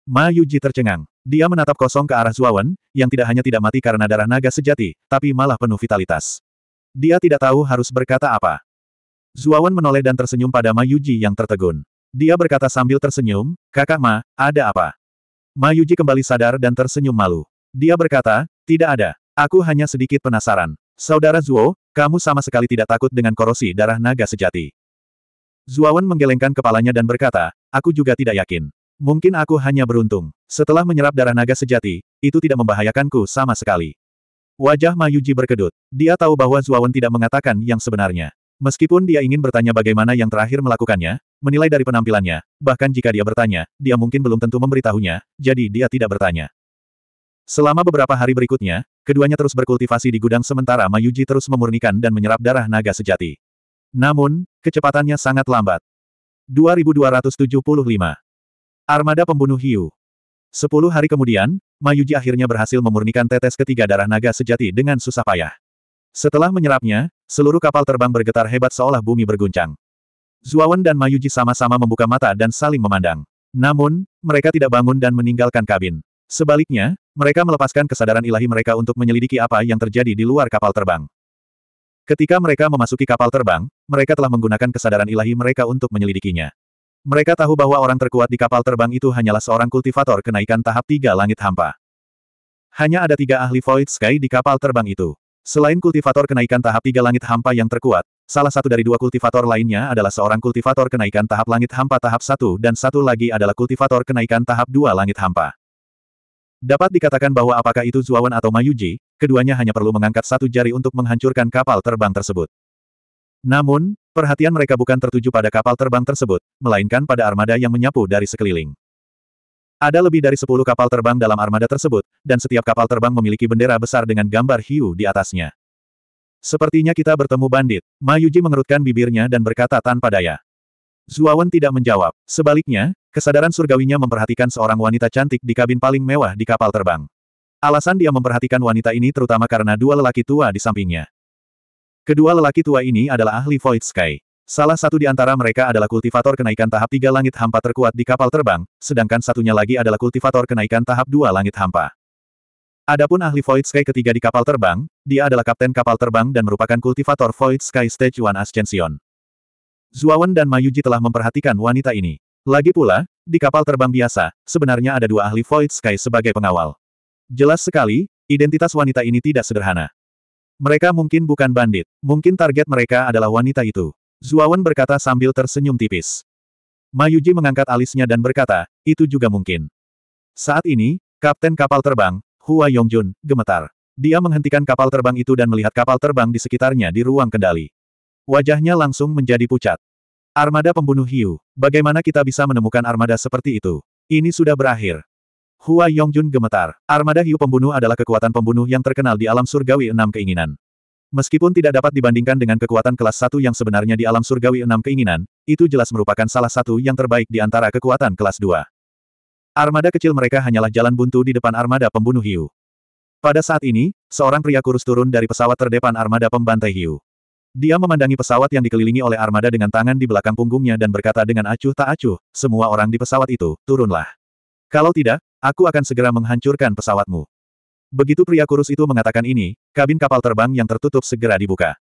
Ma Yuji tercengang. Dia menatap kosong ke arah Zuawan, yang tidak hanya tidak mati karena darah naga sejati, tapi malah penuh vitalitas. Dia tidak tahu harus berkata apa. Zuawan menoleh dan tersenyum pada Ma Yuji yang tertegun. Dia berkata sambil tersenyum, kakak Ma, ada apa? Ma Yuji kembali sadar dan tersenyum malu. Dia berkata, tidak ada. Aku hanya sedikit penasaran. Saudara Zuo, kamu sama sekali tidak takut dengan korosi darah naga sejati. Zuawan menggelengkan kepalanya dan berkata, aku juga tidak yakin. Mungkin aku hanya beruntung. Setelah menyerap darah naga sejati, itu tidak membahayakanku sama sekali. Wajah Mayuji berkedut. Dia tahu bahwa Zuawan tidak mengatakan yang sebenarnya. Meskipun dia ingin bertanya bagaimana yang terakhir melakukannya, menilai dari penampilannya, bahkan jika dia bertanya, dia mungkin belum tentu memberitahunya, jadi dia tidak bertanya. Selama beberapa hari berikutnya, keduanya terus berkultivasi di gudang sementara Mayuji terus memurnikan dan menyerap darah naga sejati. Namun, kecepatannya sangat lambat. 2275. Armada Pembunuh Hiu. Sepuluh hari kemudian, Mayuji akhirnya berhasil memurnikan tetes ketiga darah naga sejati dengan susah payah. Setelah menyerapnya, seluruh kapal terbang bergetar hebat seolah bumi berguncang. Zuawan dan Mayuji sama-sama membuka mata dan saling memandang. Namun, mereka tidak bangun dan meninggalkan kabin. Sebaliknya, mereka melepaskan kesadaran ilahi mereka untuk menyelidiki apa yang terjadi di luar kapal terbang. Ketika mereka memasuki kapal terbang, mereka telah menggunakan kesadaran ilahi mereka untuk menyelidikinya. Mereka tahu bahwa orang terkuat di kapal terbang itu hanyalah seorang kultivator kenaikan tahap tiga langit hampa. Hanya ada tiga ahli Void Sky di kapal terbang itu. Selain kultivator kenaikan tahap tiga langit hampa yang terkuat, salah satu dari dua kultivator lainnya adalah seorang kultivator kenaikan tahap langit hampa tahap satu dan satu lagi adalah kultivator kenaikan tahap dua langit hampa. Dapat dikatakan bahwa apakah itu Zuawan atau Mayuji, keduanya hanya perlu mengangkat satu jari untuk menghancurkan kapal terbang tersebut. Namun, perhatian mereka bukan tertuju pada kapal terbang tersebut, melainkan pada armada yang menyapu dari sekeliling. Ada lebih dari sepuluh kapal terbang dalam armada tersebut, dan setiap kapal terbang memiliki bendera besar dengan gambar hiu di atasnya. Sepertinya kita bertemu bandit, Mayuji mengerutkan bibirnya dan berkata tanpa daya. Zuawan tidak menjawab. Sebaliknya, kesadaran surgawinya memperhatikan seorang wanita cantik di kabin paling mewah di kapal terbang. Alasan dia memperhatikan wanita ini terutama karena dua lelaki tua di sampingnya. Kedua lelaki tua ini adalah ahli Void Sky. Salah satu di antara mereka adalah kultivator kenaikan tahap tiga langit hampa terkuat di kapal terbang, sedangkan satunya lagi adalah kultivator kenaikan tahap dua langit hampa. Adapun ahli Void Sky ketiga di kapal terbang, dia adalah kapten kapal terbang dan merupakan kultivator Void Sky Stage One Ascension. Zuawan dan Mayuji telah memperhatikan wanita ini. Lagi pula, di kapal terbang biasa, sebenarnya ada dua ahli Void Sky sebagai pengawal. Jelas sekali, identitas wanita ini tidak sederhana. Mereka mungkin bukan bandit, mungkin target mereka adalah wanita itu. Zuawan berkata sambil tersenyum tipis. Mayuji mengangkat alisnya dan berkata, itu juga mungkin. Saat ini, kapten kapal terbang, Hua Yongjun, gemetar. Dia menghentikan kapal terbang itu dan melihat kapal terbang di sekitarnya di ruang kendali. Wajahnya langsung menjadi pucat. Armada pembunuh hiu. Bagaimana kita bisa menemukan armada seperti itu? Ini sudah berakhir. Hua Yongjun gemetar. Armada hiu pembunuh adalah kekuatan pembunuh yang terkenal di alam surgawi enam keinginan. Meskipun tidak dapat dibandingkan dengan kekuatan kelas satu yang sebenarnya di alam surgawi enam keinginan, itu jelas merupakan salah satu yang terbaik di antara kekuatan kelas dua. Armada kecil mereka hanyalah jalan buntu di depan armada pembunuh hiu. Pada saat ini, seorang pria kurus turun dari pesawat terdepan armada pembantai hiu. Dia memandangi pesawat yang dikelilingi oleh armada dengan tangan di belakang punggungnya dan berkata dengan acuh tak acuh, semua orang di pesawat itu, turunlah. Kalau tidak, aku akan segera menghancurkan pesawatmu. Begitu pria kurus itu mengatakan ini, kabin kapal terbang yang tertutup segera dibuka.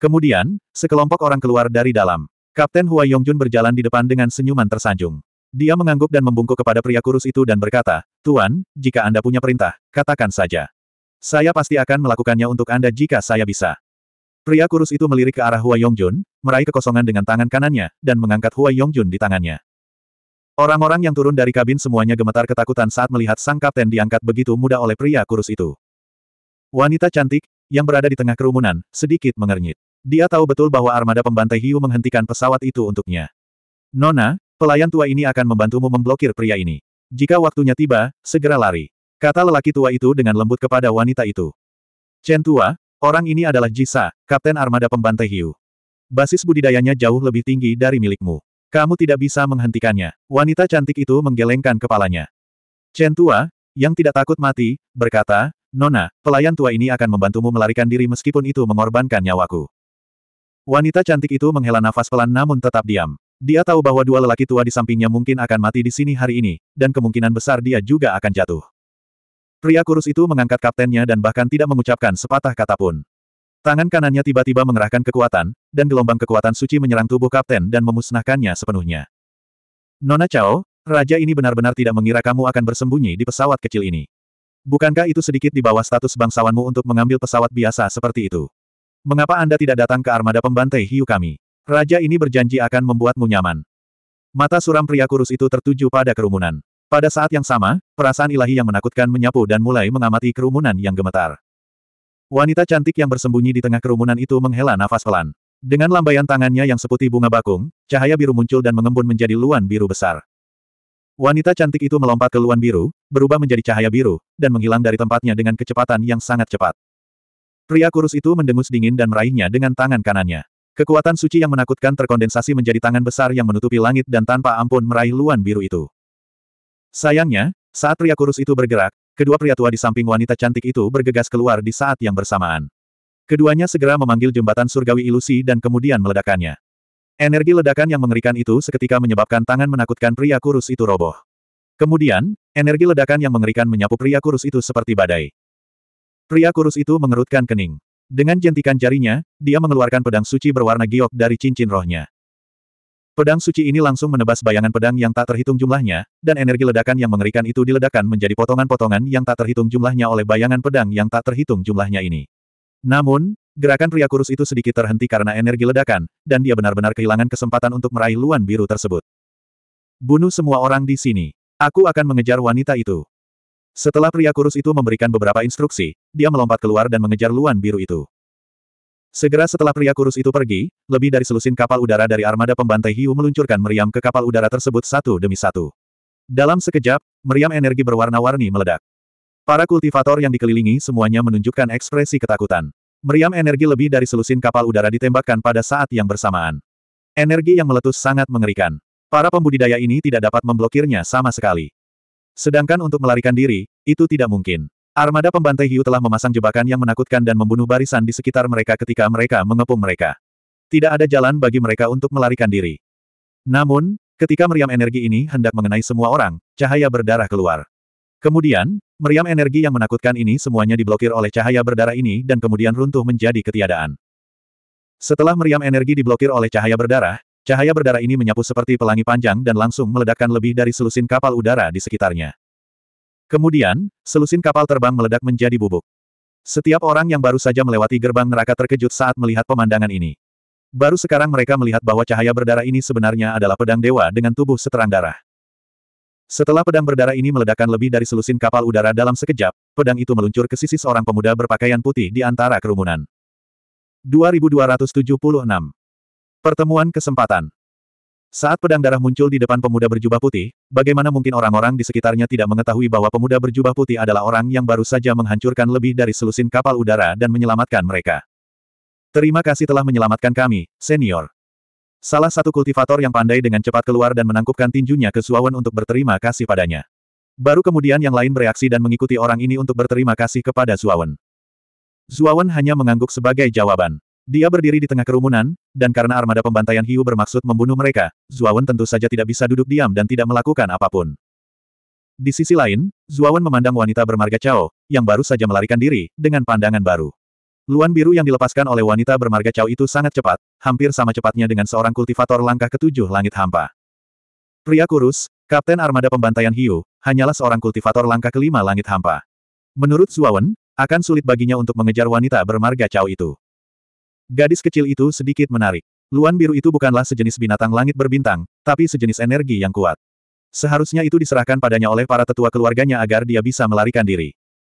Kemudian, sekelompok orang keluar dari dalam. Kapten Hua Yongjun berjalan di depan dengan senyuman tersanjung. Dia mengangguk dan membungkuk kepada pria kurus itu dan berkata, Tuan, jika Anda punya perintah, katakan saja. Saya pasti akan melakukannya untuk Anda jika saya bisa. Pria kurus itu melirik ke arah Hua Yongjun, meraih kekosongan dengan tangan kanannya, dan mengangkat Hua Yongjun di tangannya. Orang-orang yang turun dari kabin semuanya gemetar ketakutan saat melihat sang kapten diangkat begitu mudah oleh pria kurus itu. Wanita cantik, yang berada di tengah kerumunan, sedikit mengernyit. Dia tahu betul bahwa armada pembantai hiu menghentikan pesawat itu untuknya. Nona, pelayan tua ini akan membantumu memblokir pria ini. Jika waktunya tiba, segera lari. Kata lelaki tua itu dengan lembut kepada wanita itu. Chen tua, Orang ini adalah Jisa, Kapten Armada Pembantai Hiu. Basis budidayanya jauh lebih tinggi dari milikmu. Kamu tidak bisa menghentikannya. Wanita cantik itu menggelengkan kepalanya. Chen Tua, yang tidak takut mati, berkata, Nona, pelayan tua ini akan membantumu melarikan diri meskipun itu mengorbankan nyawaku. Wanita cantik itu menghela nafas pelan namun tetap diam. Dia tahu bahwa dua lelaki tua di sampingnya mungkin akan mati di sini hari ini, dan kemungkinan besar dia juga akan jatuh. Pria kurus itu mengangkat kaptennya dan bahkan tidak mengucapkan sepatah kata pun. Tangan kanannya tiba-tiba mengerahkan kekuatan, dan gelombang kekuatan suci menyerang tubuh kapten dan memusnahkannya sepenuhnya. Nona Chao, raja ini benar-benar tidak mengira kamu akan bersembunyi di pesawat kecil ini. Bukankah itu sedikit di bawah status bangsawanmu untuk mengambil pesawat biasa seperti itu? Mengapa Anda tidak datang ke armada pembantai hiu kami? Raja ini berjanji akan membuatmu nyaman. Mata suram pria kurus itu tertuju pada kerumunan. Pada saat yang sama, perasaan ilahi yang menakutkan menyapu dan mulai mengamati kerumunan yang gemetar. Wanita cantik yang bersembunyi di tengah kerumunan itu menghela nafas pelan. Dengan lambaian tangannya yang seputih bunga bakung, cahaya biru muncul dan mengembun menjadi luan biru besar. Wanita cantik itu melompat ke luan biru, berubah menjadi cahaya biru, dan menghilang dari tempatnya dengan kecepatan yang sangat cepat. Pria kurus itu mendengus dingin dan meraihnya dengan tangan kanannya. Kekuatan suci yang menakutkan terkondensasi menjadi tangan besar yang menutupi langit dan tanpa ampun meraih luan biru itu. Sayangnya, saat pria kurus itu bergerak, kedua pria tua di samping wanita cantik itu bergegas keluar di saat yang bersamaan. Keduanya segera memanggil jembatan surgawi ilusi dan kemudian meledakannya. Energi ledakan yang mengerikan itu seketika menyebabkan tangan menakutkan pria kurus itu roboh. Kemudian, energi ledakan yang mengerikan menyapu pria kurus itu seperti badai. Pria kurus itu mengerutkan kening. Dengan jentikan jarinya, dia mengeluarkan pedang suci berwarna giok dari cincin rohnya. Pedang suci ini langsung menebas bayangan pedang yang tak terhitung jumlahnya, dan energi ledakan yang mengerikan itu diledakkan menjadi potongan-potongan yang tak terhitung jumlahnya oleh bayangan pedang yang tak terhitung jumlahnya ini. Namun, gerakan pria kurus itu sedikit terhenti karena energi ledakan, dan dia benar-benar kehilangan kesempatan untuk meraih luan biru tersebut. Bunuh semua orang di sini. Aku akan mengejar wanita itu. Setelah pria kurus itu memberikan beberapa instruksi, dia melompat keluar dan mengejar luan biru itu. Segera setelah pria kurus itu pergi, lebih dari selusin kapal udara dari armada pembantai hiu meluncurkan meriam ke kapal udara tersebut satu demi satu. Dalam sekejap, meriam energi berwarna-warni meledak. Para kultivator yang dikelilingi semuanya menunjukkan ekspresi ketakutan. Meriam energi lebih dari selusin kapal udara ditembakkan pada saat yang bersamaan. Energi yang meletus sangat mengerikan. Para pembudidaya ini tidak dapat memblokirnya sama sekali. Sedangkan untuk melarikan diri, itu tidak mungkin. Armada pembantai hiu telah memasang jebakan yang menakutkan dan membunuh barisan di sekitar mereka ketika mereka mengepung mereka. Tidak ada jalan bagi mereka untuk melarikan diri. Namun, ketika meriam energi ini hendak mengenai semua orang, cahaya berdarah keluar. Kemudian, meriam energi yang menakutkan ini semuanya diblokir oleh cahaya berdarah ini dan kemudian runtuh menjadi ketiadaan. Setelah meriam energi diblokir oleh cahaya berdarah, cahaya berdarah ini menyapu seperti pelangi panjang dan langsung meledakkan lebih dari selusin kapal udara di sekitarnya. Kemudian, selusin kapal terbang meledak menjadi bubuk. Setiap orang yang baru saja melewati gerbang neraka terkejut saat melihat pemandangan ini. Baru sekarang mereka melihat bahwa cahaya berdarah ini sebenarnya adalah pedang dewa dengan tubuh seterang darah. Setelah pedang berdarah ini meledakkan lebih dari selusin kapal udara dalam sekejap, pedang itu meluncur ke sisi seorang pemuda berpakaian putih di antara kerumunan. 2276 Pertemuan Kesempatan saat pedang darah muncul di depan pemuda berjubah putih, bagaimana mungkin orang-orang di sekitarnya tidak mengetahui bahwa pemuda berjubah putih adalah orang yang baru saja menghancurkan lebih dari selusin kapal udara dan menyelamatkan mereka. Terima kasih telah menyelamatkan kami, senior. Salah satu kultivator yang pandai dengan cepat keluar dan menangkupkan tinjunya ke Suawan untuk berterima kasih padanya. Baru kemudian yang lain bereaksi dan mengikuti orang ini untuk berterima kasih kepada Suawan. Zuawan hanya mengangguk sebagai jawaban. Dia berdiri di tengah kerumunan, dan karena armada pembantaian hiu bermaksud membunuh mereka, Zuawan tentu saja tidak bisa duduk diam dan tidak melakukan apapun. Di sisi lain, Zuawan memandang wanita bermarga Cao, yang baru saja melarikan diri, dengan pandangan baru. Luan biru yang dilepaskan oleh wanita bermarga Cao itu sangat cepat, hampir sama cepatnya dengan seorang kultivator langkah ketujuh langit hampa. Pria kurus, Kapten Armada Pembantaian Hiu, hanyalah seorang kultivator langkah kelima langit hampa. Menurut Zuawan, akan sulit baginya untuk mengejar wanita bermarga Cao itu. Gadis kecil itu sedikit menarik. Luan biru itu bukanlah sejenis binatang langit berbintang, tapi sejenis energi yang kuat. Seharusnya itu diserahkan padanya oleh para tetua keluarganya agar dia bisa melarikan diri.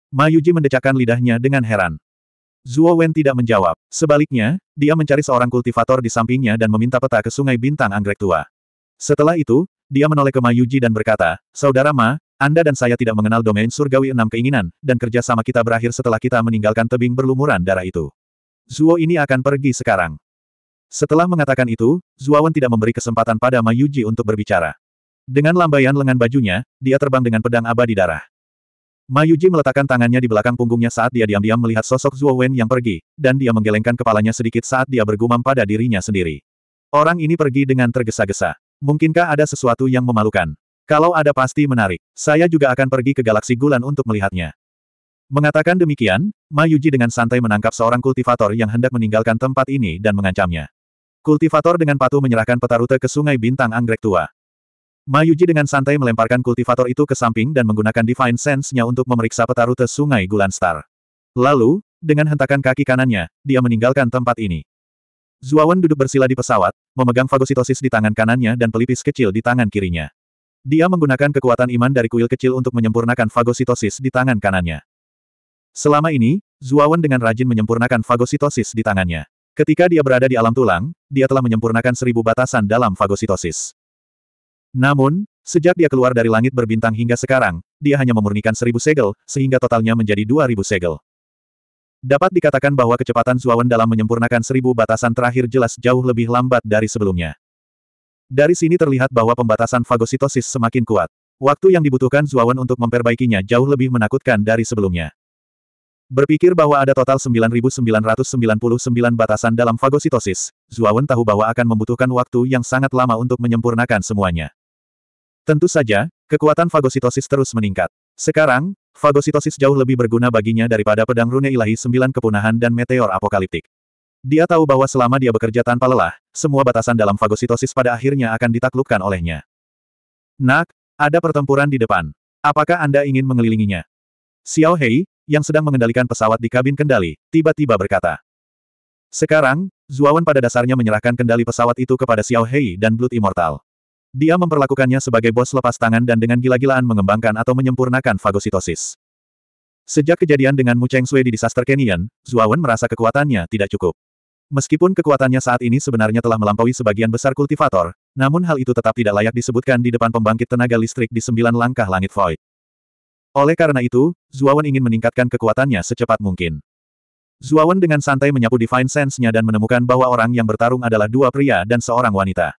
Mayuji mendecakkan lidahnya dengan heran. Zuo Wen tidak menjawab. Sebaliknya, dia mencari seorang kultivator di sampingnya dan meminta peta ke sungai bintang anggrek tua. Setelah itu, dia menoleh ke Mayuji dan berkata, Saudara Ma, Anda dan saya tidak mengenal domain surgawi enam keinginan, dan kerjasama kita berakhir setelah kita meninggalkan tebing berlumuran darah itu. Zuo ini akan pergi sekarang. Setelah mengatakan itu, Zuo Zuawan tidak memberi kesempatan pada Mayuji untuk berbicara. Dengan lambaian lengan bajunya, dia terbang dengan pedang abadi darah. Mayuji meletakkan tangannya di belakang punggungnya saat dia diam-diam melihat sosok Zuo Wen yang pergi, dan dia menggelengkan kepalanya sedikit saat dia bergumam pada dirinya sendiri. Orang ini pergi dengan tergesa-gesa. Mungkinkah ada sesuatu yang memalukan? Kalau ada pasti menarik. Saya juga akan pergi ke galaksi Gulan untuk melihatnya. Mengatakan demikian, Mayuji dengan santai menangkap seorang kultivator yang hendak meninggalkan tempat ini dan mengancamnya. Kultivator dengan patuh menyerahkan peta rute ke sungai bintang anggrek tua. Mayuji dengan santai melemparkan kultivator itu ke samping dan menggunakan Divine Sense-nya untuk memeriksa peta rute sungai Gulan Star. Lalu, dengan hentakan kaki kanannya, dia meninggalkan tempat ini. Zuawan duduk bersila di pesawat, memegang fagositosis di tangan kanannya dan pelipis kecil di tangan kirinya. Dia menggunakan kekuatan iman dari kuil kecil untuk menyempurnakan fagositosis di tangan kanannya. Selama ini, Zuawan dengan rajin menyempurnakan fagositosis di tangannya. Ketika dia berada di alam tulang, dia telah menyempurnakan seribu batasan dalam fagositosis. Namun, sejak dia keluar dari langit berbintang hingga sekarang, dia hanya memurnikan seribu segel, sehingga totalnya menjadi dua ribu segel. Dapat dikatakan bahwa kecepatan Zuawan dalam menyempurnakan seribu batasan terakhir jelas jauh lebih lambat dari sebelumnya. Dari sini terlihat bahwa pembatasan fagositosis semakin kuat. Waktu yang dibutuhkan Zuawan untuk memperbaikinya jauh lebih menakutkan dari sebelumnya. Berpikir bahwa ada total 9.999 batasan dalam fagositosis, Zuawan tahu bahwa akan membutuhkan waktu yang sangat lama untuk menyempurnakan semuanya. Tentu saja, kekuatan fagositosis terus meningkat. Sekarang, fagositosis jauh lebih berguna baginya daripada pedang rune ilahi sembilan kepunahan dan meteor apokaliptik. Dia tahu bahwa selama dia bekerja tanpa lelah, semua batasan dalam fagositosis pada akhirnya akan ditaklukkan olehnya. Nak, ada pertempuran di depan. Apakah Anda ingin mengelilinginya? Xiao Hei, yang sedang mengendalikan pesawat di kabin kendali, tiba-tiba berkata. Sekarang, Zuawan pada dasarnya menyerahkan kendali pesawat itu kepada Xiao Hei dan Blood Immortal. Dia memperlakukannya sebagai bos lepas tangan dan dengan gila-gilaan mengembangkan atau menyempurnakan fagositosis. Sejak kejadian dengan Mu Cheng Sui di Disaster Canyon, Zuawan merasa kekuatannya tidak cukup. Meskipun kekuatannya saat ini sebenarnya telah melampaui sebagian besar kultivator, namun hal itu tetap tidak layak disebutkan di depan pembangkit tenaga listrik di sembilan langkah langit void. Oleh karena itu, Zuawan ingin meningkatkan kekuatannya secepat mungkin. Zuawan dengan santai menyapu Divine Sense-nya dan menemukan bahwa orang yang bertarung adalah dua pria dan seorang wanita.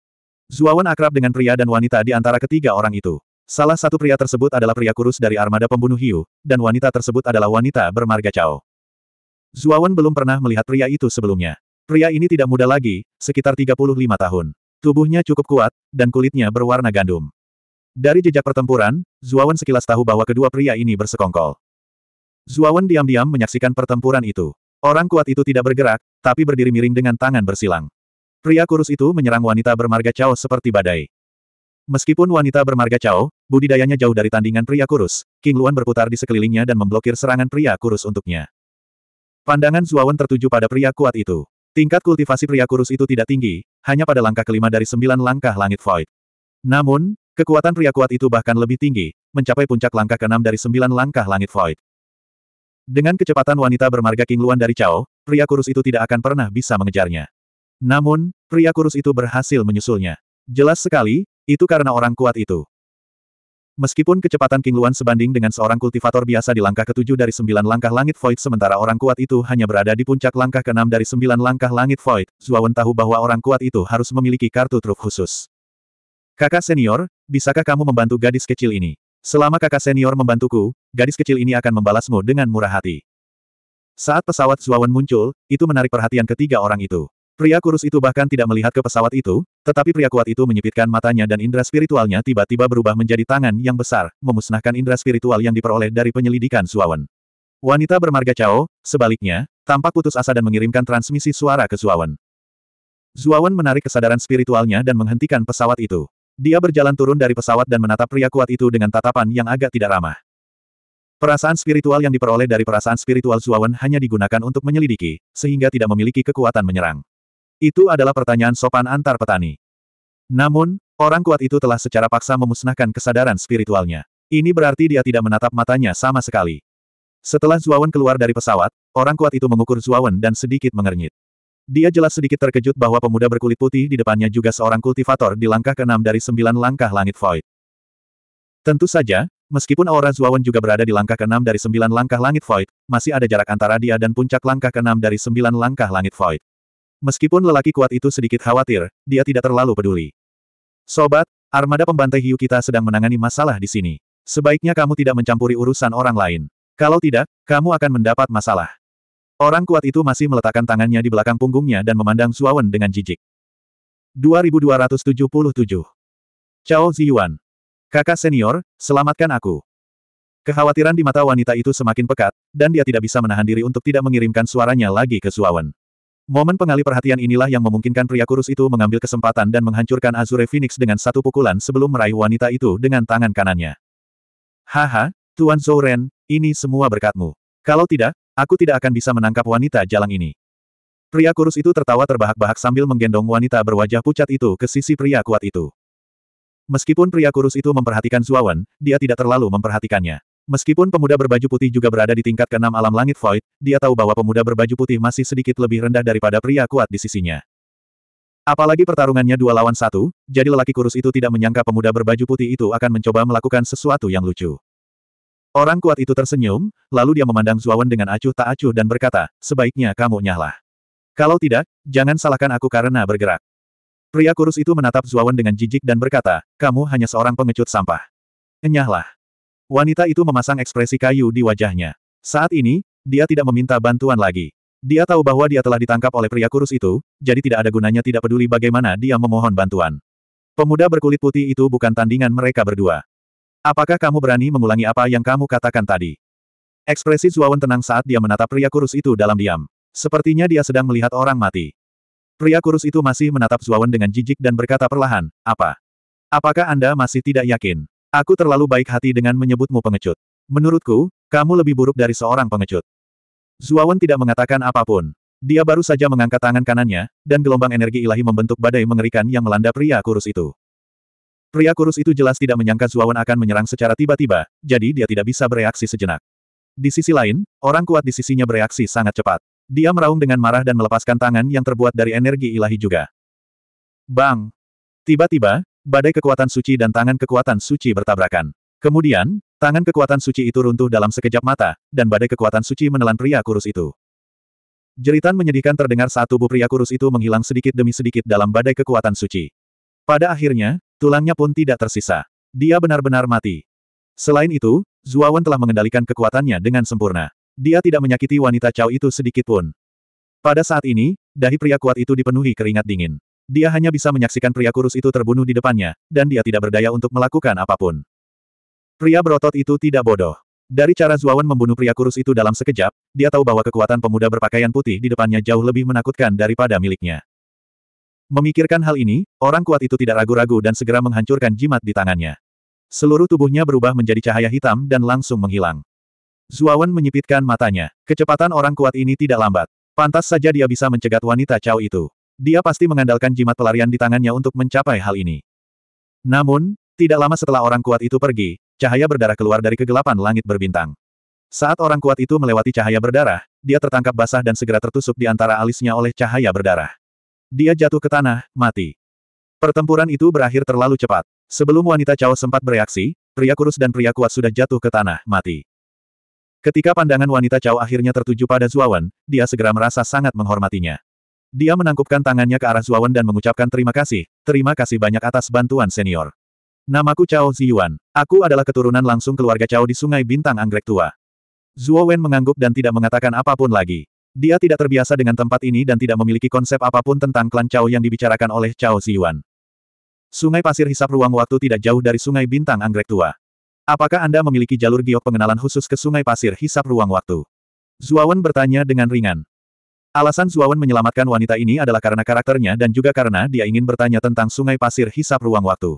Zuawan akrab dengan pria dan wanita di antara ketiga orang itu. Salah satu pria tersebut adalah pria kurus dari armada pembunuh hiu, dan wanita tersebut adalah wanita bermarga Cao. Zuawan belum pernah melihat pria itu sebelumnya. Pria ini tidak muda lagi, sekitar 35 tahun. Tubuhnya cukup kuat, dan kulitnya berwarna gandum. Dari jejak pertempuran, Zuawan sekilas tahu bahwa kedua pria ini bersekongkol. Zuawan diam-diam menyaksikan pertempuran itu. Orang kuat itu tidak bergerak, tapi berdiri miring dengan tangan bersilang. Pria kurus itu menyerang wanita bermarga Chao seperti badai. Meskipun wanita bermarga Chao, budidayanya jauh dari tandingan pria kurus, King Luan berputar di sekelilingnya dan memblokir serangan pria kurus untuknya. Pandangan Zuawan tertuju pada pria kuat itu. Tingkat kultivasi pria kurus itu tidak tinggi, hanya pada langkah kelima dari sembilan langkah langit void. Namun, Kekuatan pria kuat itu bahkan lebih tinggi, mencapai puncak langkah keenam dari sembilan langkah langit void. Dengan kecepatan wanita bermarga King Luan dari Cao, pria kurus itu tidak akan pernah bisa mengejarnya. Namun, pria kurus itu berhasil menyusulnya. Jelas sekali, itu karena orang kuat itu. Meskipun kecepatan King Luan sebanding dengan seorang kultivator biasa di langkah ketujuh dari sembilan langkah langit void sementara orang kuat itu hanya berada di puncak langkah keenam dari sembilan langkah langit void, Zuawan tahu bahwa orang kuat itu harus memiliki kartu truf khusus. Kakak senior, Bisakah kamu membantu gadis kecil ini? Selama kakak senior membantuku, gadis kecil ini akan membalasmu dengan murah hati. Saat pesawat Zuawan muncul, itu menarik perhatian ketiga orang itu. Pria kurus itu bahkan tidak melihat ke pesawat itu, tetapi pria kuat itu menyipitkan matanya dan indera spiritualnya tiba-tiba berubah menjadi tangan yang besar, memusnahkan indera spiritual yang diperoleh dari penyelidikan Suawan. Wanita bermarga Cao, sebaliknya, tampak putus asa dan mengirimkan transmisi suara ke Suawan. Zuawan menarik kesadaran spiritualnya dan menghentikan pesawat itu. Dia berjalan turun dari pesawat dan menatap pria kuat itu dengan tatapan yang agak tidak ramah. Perasaan spiritual yang diperoleh dari perasaan spiritual Zuawan hanya digunakan untuk menyelidiki, sehingga tidak memiliki kekuatan menyerang. Itu adalah pertanyaan sopan antar petani. Namun, orang kuat itu telah secara paksa memusnahkan kesadaran spiritualnya. Ini berarti dia tidak menatap matanya sama sekali. Setelah Zuawan keluar dari pesawat, orang kuat itu mengukur Zuawan dan sedikit mengernyit. Dia jelas sedikit terkejut bahwa pemuda berkulit putih di depannya juga seorang kultivator di langkah keenam dari sembilan langkah langit void. Tentu saja, meskipun aura Zuawan juga berada di langkah keenam dari sembilan langkah langit void, masih ada jarak antara dia dan puncak langkah keenam dari sembilan langkah langit void. Meskipun lelaki kuat itu sedikit khawatir, dia tidak terlalu peduli. Sobat, armada pembantai hiu kita sedang menangani masalah di sini. Sebaiknya kamu tidak mencampuri urusan orang lain. Kalau tidak, kamu akan mendapat masalah. Orang kuat itu masih meletakkan tangannya di belakang punggungnya dan memandang Suawen dengan jijik. 2277 Chao Ziyuan. Kakak senior, selamatkan aku. Kekhawatiran di mata wanita itu semakin pekat, dan dia tidak bisa menahan diri untuk tidak mengirimkan suaranya lagi ke Suawen. Momen pengalih perhatian inilah yang memungkinkan pria kurus itu mengambil kesempatan dan menghancurkan Azure Phoenix dengan satu pukulan sebelum meraih wanita itu dengan tangan kanannya. Haha, Tuan Zouren, ini semua berkatmu. Kalau tidak, Aku tidak akan bisa menangkap wanita jalang ini. Pria kurus itu tertawa terbahak-bahak sambil menggendong wanita berwajah pucat itu ke sisi pria kuat itu. Meskipun pria kurus itu memperhatikan Zuawan, dia tidak terlalu memperhatikannya. Meskipun pemuda berbaju putih juga berada di tingkat keenam alam langit void, dia tahu bahwa pemuda berbaju putih masih sedikit lebih rendah daripada pria kuat di sisinya. Apalagi pertarungannya dua lawan satu, jadi lelaki kurus itu tidak menyangka pemuda berbaju putih itu akan mencoba melakukan sesuatu yang lucu. Orang kuat itu tersenyum, lalu dia memandang Zuawan dengan acuh tak acuh dan berkata, sebaiknya kamu nyahlah. Kalau tidak, jangan salahkan aku karena bergerak. Pria kurus itu menatap Zuawan dengan jijik dan berkata, kamu hanya seorang pengecut sampah. Nyahlah. Wanita itu memasang ekspresi kayu di wajahnya. Saat ini, dia tidak meminta bantuan lagi. Dia tahu bahwa dia telah ditangkap oleh pria kurus itu, jadi tidak ada gunanya tidak peduli bagaimana dia memohon bantuan. Pemuda berkulit putih itu bukan tandingan mereka berdua. Apakah kamu berani mengulangi apa yang kamu katakan tadi? Ekspresi Zuawan tenang saat dia menatap pria kurus itu dalam diam. Sepertinya dia sedang melihat orang mati. Pria kurus itu masih menatap Zuawan dengan jijik dan berkata perlahan, apa? Apakah Anda masih tidak yakin? Aku terlalu baik hati dengan menyebutmu pengecut. Menurutku, kamu lebih buruk dari seorang pengecut. Zuawan tidak mengatakan apapun. Dia baru saja mengangkat tangan kanannya, dan gelombang energi ilahi membentuk badai mengerikan yang melanda pria kurus itu. Pria kurus itu jelas tidak menyangka Zuawan akan menyerang secara tiba-tiba, jadi dia tidak bisa bereaksi sejenak. Di sisi lain, orang kuat di sisinya bereaksi sangat cepat. Dia meraung dengan marah dan melepaskan tangan yang terbuat dari energi ilahi juga. Bang! Tiba-tiba, badai kekuatan suci dan tangan kekuatan suci bertabrakan. Kemudian, tangan kekuatan suci itu runtuh dalam sekejap mata, dan badai kekuatan suci menelan pria kurus itu. Jeritan menyedihkan terdengar saat tubuh pria kurus itu menghilang sedikit demi sedikit dalam badai kekuatan suci. Pada akhirnya, Tulangnya pun tidak tersisa. Dia benar-benar mati. Selain itu, Zuawan telah mengendalikan kekuatannya dengan sempurna. Dia tidak menyakiti wanita Cao itu sedikit pun. Pada saat ini, dahi pria kuat itu dipenuhi keringat dingin. Dia hanya bisa menyaksikan pria kurus itu terbunuh di depannya, dan dia tidak berdaya untuk melakukan apapun. Pria berotot itu tidak bodoh. Dari cara Zuawan membunuh pria kurus itu dalam sekejap, dia tahu bahwa kekuatan pemuda berpakaian putih di depannya jauh lebih menakutkan daripada miliknya. Memikirkan hal ini, orang kuat itu tidak ragu-ragu dan segera menghancurkan jimat di tangannya. Seluruh tubuhnya berubah menjadi cahaya hitam dan langsung menghilang. Zuawan menyipitkan matanya. Kecepatan orang kuat ini tidak lambat. Pantas saja dia bisa mencegat wanita Cao itu. Dia pasti mengandalkan jimat pelarian di tangannya untuk mencapai hal ini. Namun, tidak lama setelah orang kuat itu pergi, cahaya berdarah keluar dari kegelapan langit berbintang. Saat orang kuat itu melewati cahaya berdarah, dia tertangkap basah dan segera tertusuk di antara alisnya oleh cahaya berdarah. Dia jatuh ke tanah, mati. Pertempuran itu berakhir terlalu cepat. Sebelum wanita Cao sempat bereaksi, pria kurus dan pria kuat sudah jatuh ke tanah, mati. Ketika pandangan wanita Cao akhirnya tertuju pada Zuawan, dia segera merasa sangat menghormatinya. Dia menangkupkan tangannya ke arah Zuawan dan mengucapkan terima kasih, terima kasih banyak atas bantuan senior. Namaku Cao Ziyuan. Aku adalah keturunan langsung keluarga Cao di Sungai Bintang Anggrek Tua. Zuawan mengangguk dan tidak mengatakan apapun lagi. Dia tidak terbiasa dengan tempat ini dan tidak memiliki konsep apapun tentang klan Cao yang dibicarakan oleh Cao Ziyuan. Sungai pasir hisap ruang waktu tidak jauh dari Sungai Bintang Anggrek Tua. Apakah Anda memiliki jalur giok pengenalan khusus ke Sungai Pasir hisap ruang waktu? Zuawan bertanya dengan ringan. Alasan Zuawan menyelamatkan wanita ini adalah karena karakternya dan juga karena dia ingin bertanya tentang Sungai Pasir hisap ruang waktu.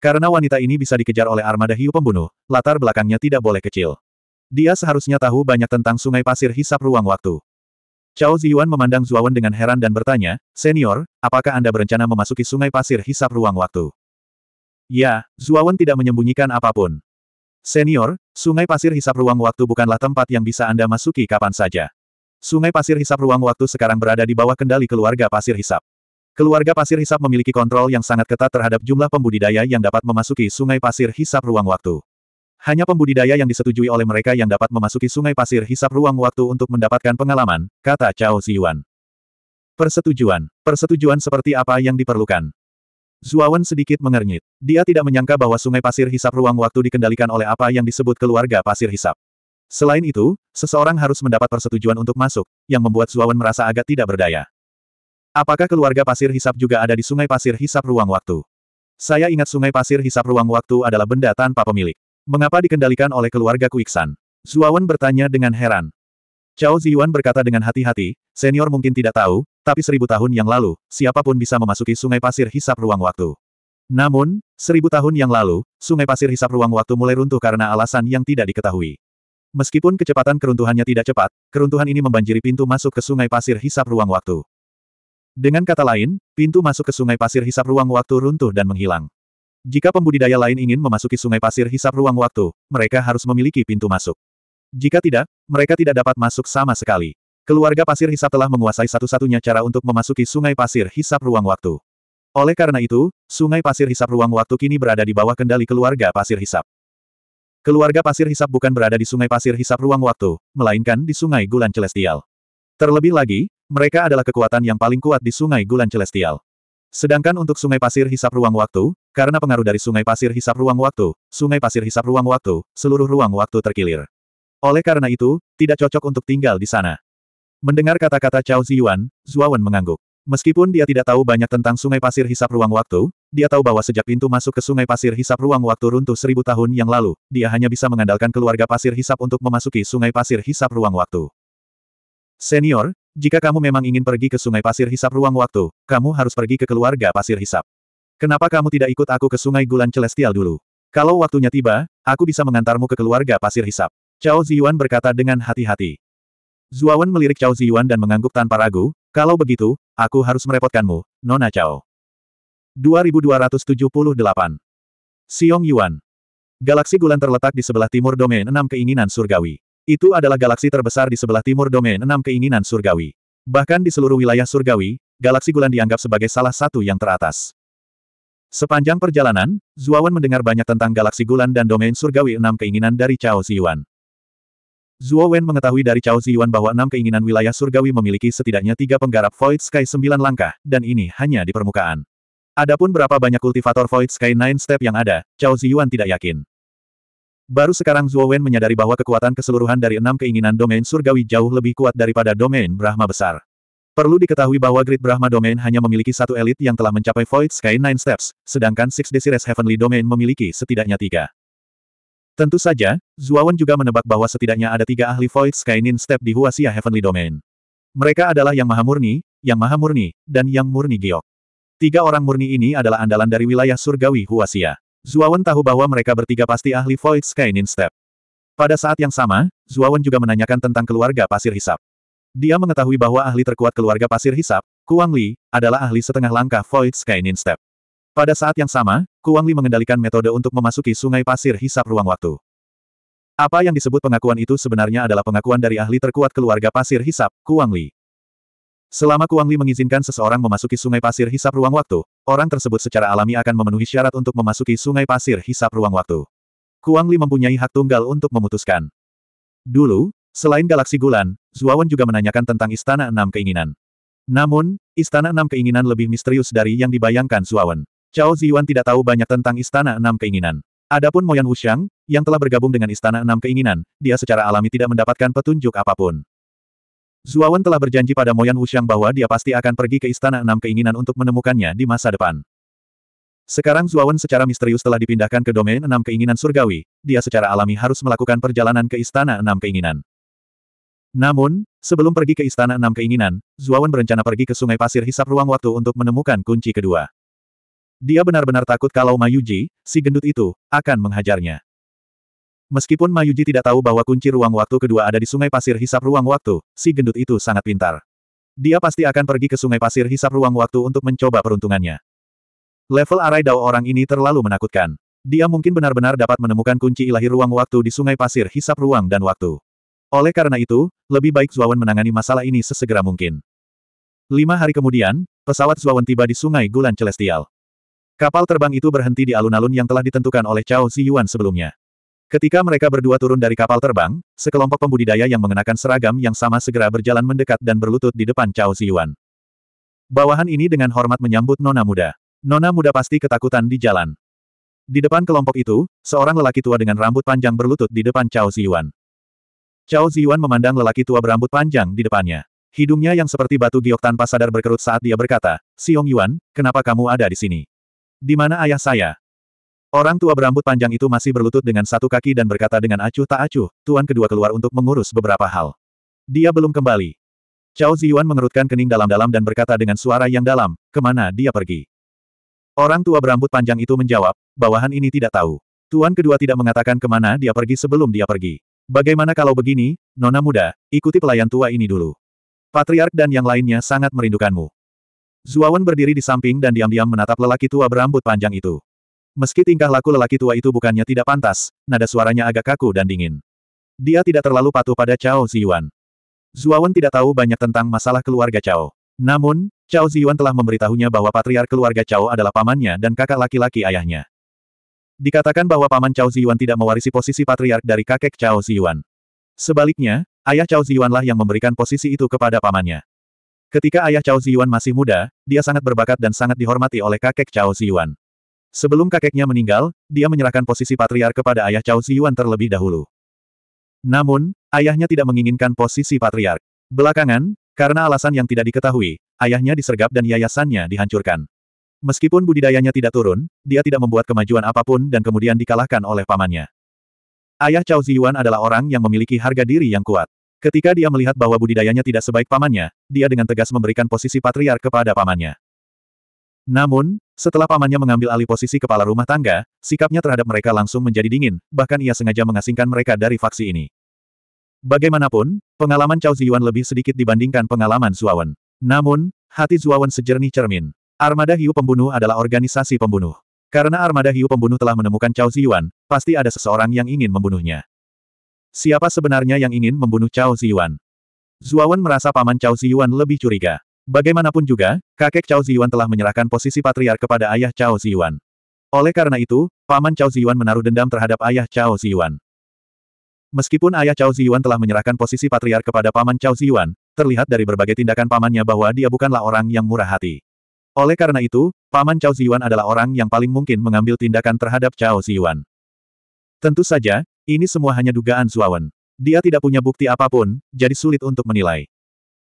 Karena wanita ini bisa dikejar oleh armada hiu pembunuh, latar belakangnya tidak boleh kecil. Dia seharusnya tahu banyak tentang sungai pasir hisap ruang waktu. Cao Ziyuan memandang Zuawan dengan heran dan bertanya, Senior, apakah Anda berencana memasuki sungai pasir hisap ruang waktu? Ya, Zuawan tidak menyembunyikan apapun. Senior, sungai pasir hisap ruang waktu bukanlah tempat yang bisa Anda masuki kapan saja. Sungai pasir hisap ruang waktu sekarang berada di bawah kendali keluarga pasir hisap. Keluarga pasir hisap memiliki kontrol yang sangat ketat terhadap jumlah pembudidaya yang dapat memasuki sungai pasir hisap ruang waktu. Hanya pembudidaya yang disetujui oleh mereka yang dapat memasuki sungai pasir hisap ruang waktu untuk mendapatkan pengalaman, kata Cao Ziyuan. Persetujuan. Persetujuan seperti apa yang diperlukan? Zuawan sedikit mengernyit. Dia tidak menyangka bahwa sungai pasir hisap ruang waktu dikendalikan oleh apa yang disebut keluarga pasir hisap. Selain itu, seseorang harus mendapat persetujuan untuk masuk, yang membuat Zuawan merasa agak tidak berdaya. Apakah keluarga pasir hisap juga ada di sungai pasir hisap ruang waktu? Saya ingat sungai pasir hisap ruang waktu adalah benda tanpa pemilik. Mengapa dikendalikan oleh keluarga Kuiksan? Zuawan bertanya dengan heran. Cao Ziyuan berkata dengan hati-hati, senior mungkin tidak tahu, tapi seribu tahun yang lalu, siapapun bisa memasuki sungai pasir hisap ruang waktu. Namun, seribu tahun yang lalu, sungai pasir hisap ruang waktu mulai runtuh karena alasan yang tidak diketahui. Meskipun kecepatan keruntuhannya tidak cepat, keruntuhan ini membanjiri pintu masuk ke sungai pasir hisap ruang waktu. Dengan kata lain, pintu masuk ke sungai pasir hisap ruang waktu runtuh dan menghilang. Jika pembudidaya lain ingin memasuki sungai pasir hisap ruang waktu, mereka harus memiliki pintu masuk. Jika tidak, mereka tidak dapat masuk sama sekali. Keluarga pasir hisap telah menguasai satu-satunya cara untuk memasuki sungai pasir hisap ruang waktu. Oleh karena itu, sungai pasir hisap ruang waktu kini berada di bawah kendali keluarga pasir hisap. Keluarga pasir hisap bukan berada di sungai pasir hisap ruang waktu, melainkan di sungai Gulan Celestial. Terlebih lagi, mereka adalah kekuatan yang paling kuat di sungai Gulan Celestial. Sedangkan untuk sungai pasir hisap ruang waktu, karena pengaruh dari sungai pasir hisap ruang waktu, sungai pasir hisap ruang waktu, seluruh ruang waktu terkilir. Oleh karena itu, tidak cocok untuk tinggal di sana. Mendengar kata-kata Chao Ziyuan, Zuawan mengangguk. Meskipun dia tidak tahu banyak tentang sungai pasir hisap ruang waktu, dia tahu bahwa sejak pintu masuk ke sungai pasir hisap ruang waktu runtuh seribu tahun yang lalu, dia hanya bisa mengandalkan keluarga pasir hisap untuk memasuki sungai pasir hisap ruang waktu. Senior, jika kamu memang ingin pergi ke sungai pasir hisap ruang waktu, kamu harus pergi ke keluarga pasir hisap. Kenapa kamu tidak ikut aku ke sungai gulan celestial dulu? Kalau waktunya tiba, aku bisa mengantarmu ke keluarga pasir hisap. Cao Ziyuan berkata dengan hati-hati. Zuawan melirik Cao Ziyuan dan mengangguk tanpa ragu, kalau begitu, aku harus merepotkanmu, Nona Cao. 2278 Siong Yuan Galaksi Gulan terletak di sebelah timur domain 6 keinginan surgawi. Itu adalah galaksi terbesar di sebelah timur domain enam keinginan surgawi. Bahkan di seluruh wilayah surgawi, galaksi Gulan dianggap sebagai salah satu yang teratas. Sepanjang perjalanan, Zuawan mendengar banyak tentang galaksi Gulan dan domain surgawi enam keinginan dari Cao Ziyuan. Zuawan mengetahui dari Cao Ziyuan bahwa enam keinginan wilayah surgawi memiliki setidaknya tiga penggarap Void Sky sembilan langkah, dan ini hanya di permukaan. Adapun berapa banyak kultivator Void Sky Nine Step yang ada, Cao Ziyuan tidak yakin. Baru sekarang Zuo Wen menyadari bahwa kekuatan keseluruhan dari enam keinginan domain surgawi jauh lebih kuat daripada domain Brahma besar. Perlu diketahui bahwa Great Brahma Domain hanya memiliki satu elit yang telah mencapai Void Sky Nine Steps, sedangkan Six Desires Heavenly Domain memiliki setidaknya tiga. Tentu saja, Wen juga menebak bahwa setidaknya ada tiga ahli Void Sky Nine Step di Huasia Heavenly Domain. Mereka adalah Yang Maha Murni, Yang Maha Murni, dan Yang Murni Giok. Tiga orang murni ini adalah andalan dari wilayah surgawi Huasia. Zuawan tahu bahwa mereka bertiga pasti ahli Void Sky Step. Pada saat yang sama, Zuawan juga menanyakan tentang keluarga pasir hisap. Dia mengetahui bahwa ahli terkuat keluarga pasir hisap, Kuang Li, adalah ahli setengah langkah Void Sky Step. Pada saat yang sama, Kuang Li mengendalikan metode untuk memasuki sungai pasir hisap ruang waktu. Apa yang disebut pengakuan itu sebenarnya adalah pengakuan dari ahli terkuat keluarga pasir hisap, Kuang Li. Selama Kuang Li mengizinkan seseorang memasuki sungai pasir hisap ruang waktu, orang tersebut secara alami akan memenuhi syarat untuk memasuki sungai pasir hisap ruang waktu. Kuang Li mempunyai hak tunggal untuk memutuskan. Dulu, selain galaksi Gulan, Zuawan juga menanyakan tentang Istana Enam Keinginan. Namun, Istana Enam Keinginan lebih misterius dari yang dibayangkan Zuawan. Cao Ziyuan tidak tahu banyak tentang Istana Enam Keinginan. Adapun Moyan Wuxiang, yang telah bergabung dengan Istana Enam Keinginan, dia secara alami tidak mendapatkan petunjuk apapun. Zuawan telah berjanji pada Moyan Wuxiang bahwa dia pasti akan pergi ke Istana Enam Keinginan untuk menemukannya di masa depan. Sekarang Zuawan secara misterius telah dipindahkan ke domain Enam Keinginan Surgawi, dia secara alami harus melakukan perjalanan ke Istana Enam Keinginan. Namun, sebelum pergi ke Istana Enam Keinginan, Zuawan berencana pergi ke Sungai Pasir Hisap Ruang Waktu untuk menemukan kunci kedua. Dia benar-benar takut kalau Mayuji, si gendut itu, akan menghajarnya. Meskipun Mayuji tidak tahu bahwa kunci ruang waktu kedua ada di sungai pasir hisap ruang waktu, si gendut itu sangat pintar. Dia pasti akan pergi ke sungai pasir hisap ruang waktu untuk mencoba peruntungannya. Level arai dao orang ini terlalu menakutkan. Dia mungkin benar-benar dapat menemukan kunci ilahi ruang waktu di sungai pasir hisap ruang dan waktu. Oleh karena itu, lebih baik Zuawan menangani masalah ini sesegera mungkin. Lima hari kemudian, pesawat Zuawan tiba di sungai Gulan Celestial. Kapal terbang itu berhenti di alun-alun yang telah ditentukan oleh Chao Ziyuan sebelumnya. Ketika mereka berdua turun dari kapal terbang, sekelompok pembudidaya yang mengenakan seragam yang sama segera berjalan mendekat dan berlutut di depan Cao Ziyuan. Bawahan ini dengan hormat menyambut Nona Muda. Nona Muda pasti ketakutan di jalan. Di depan kelompok itu, seorang lelaki tua dengan rambut panjang berlutut di depan Cao Ziyuan. Cao Ziyuan memandang lelaki tua berambut panjang di depannya. Hidungnya yang seperti batu giok tanpa sadar berkerut saat dia berkata, Siong Yuan, kenapa kamu ada di sini? Di mana ayah saya? Orang tua berambut panjang itu masih berlutut dengan satu kaki dan berkata dengan acuh tak acuh, tuan kedua keluar untuk mengurus beberapa hal. Dia belum kembali. Cao Ziyuan mengerutkan kening dalam-dalam dan berkata dengan suara yang dalam, kemana dia pergi. Orang tua berambut panjang itu menjawab, bawahan ini tidak tahu. Tuan kedua tidak mengatakan kemana dia pergi sebelum dia pergi. Bagaimana kalau begini, nona muda, ikuti pelayan tua ini dulu. Patriark dan yang lainnya sangat merindukanmu. Zuawan berdiri di samping dan diam-diam menatap lelaki tua berambut panjang itu. Meski tingkah laku lelaki tua itu bukannya tidak pantas, nada suaranya agak kaku dan dingin. Dia tidak terlalu patuh pada Cao Ziyuan. Zuawan tidak tahu banyak tentang masalah keluarga Cao. Namun, Cao Ziyuan telah memberitahunya bahwa patriark keluarga Cao adalah pamannya dan kakak laki-laki ayahnya. Dikatakan bahwa paman Cao Ziyuan tidak mewarisi posisi patriark dari kakek Cao Ziyuan. Sebaliknya, ayah Cao Ziyuanlah yang memberikan posisi itu kepada pamannya. Ketika ayah Cao Ziyuan masih muda, dia sangat berbakat dan sangat dihormati oleh kakek Cao Ziyuan. Sebelum kakeknya meninggal, dia menyerahkan posisi patriar kepada ayah Cao Ziyuan terlebih dahulu. Namun, ayahnya tidak menginginkan posisi patriark. Belakangan, karena alasan yang tidak diketahui, ayahnya disergap dan yayasannya dihancurkan. Meskipun budidayanya tidak turun, dia tidak membuat kemajuan apapun dan kemudian dikalahkan oleh pamannya. Ayah Cao Ziyuan adalah orang yang memiliki harga diri yang kuat. Ketika dia melihat bahwa budidayanya tidak sebaik pamannya, dia dengan tegas memberikan posisi patriark kepada pamannya. Namun, setelah pamannya mengambil alih posisi kepala rumah tangga, sikapnya terhadap mereka langsung menjadi dingin, bahkan ia sengaja mengasingkan mereka dari faksi ini. Bagaimanapun, pengalaman Cao Ziyuan lebih sedikit dibandingkan pengalaman Zuawan. Namun, hati Zuawan sejernih cermin. Armada Hiu Pembunuh adalah organisasi pembunuh. Karena armada hiu pembunuh telah menemukan Cao Ziyuan, pasti ada seseorang yang ingin membunuhnya. Siapa sebenarnya yang ingin membunuh Cao Ziyuan? Zuawan merasa paman Cao Ziyuan lebih curiga. Bagaimanapun juga, kakek Cao Ziyuan telah menyerahkan posisi patriark kepada ayah Cao Ziyuan. Oleh karena itu, paman Cao Ziyuan menaruh dendam terhadap ayah Cao Ziyuan. Meskipun ayah Cao Ziyuan telah menyerahkan posisi patriark kepada paman Cao Ziyuan, terlihat dari berbagai tindakan pamannya bahwa dia bukanlah orang yang murah hati. Oleh karena itu, paman Cao Ziyuan adalah orang yang paling mungkin mengambil tindakan terhadap Cao Ziyuan. Tentu saja, ini semua hanya dugaan Zuawan. Dia tidak punya bukti apapun, jadi sulit untuk menilai.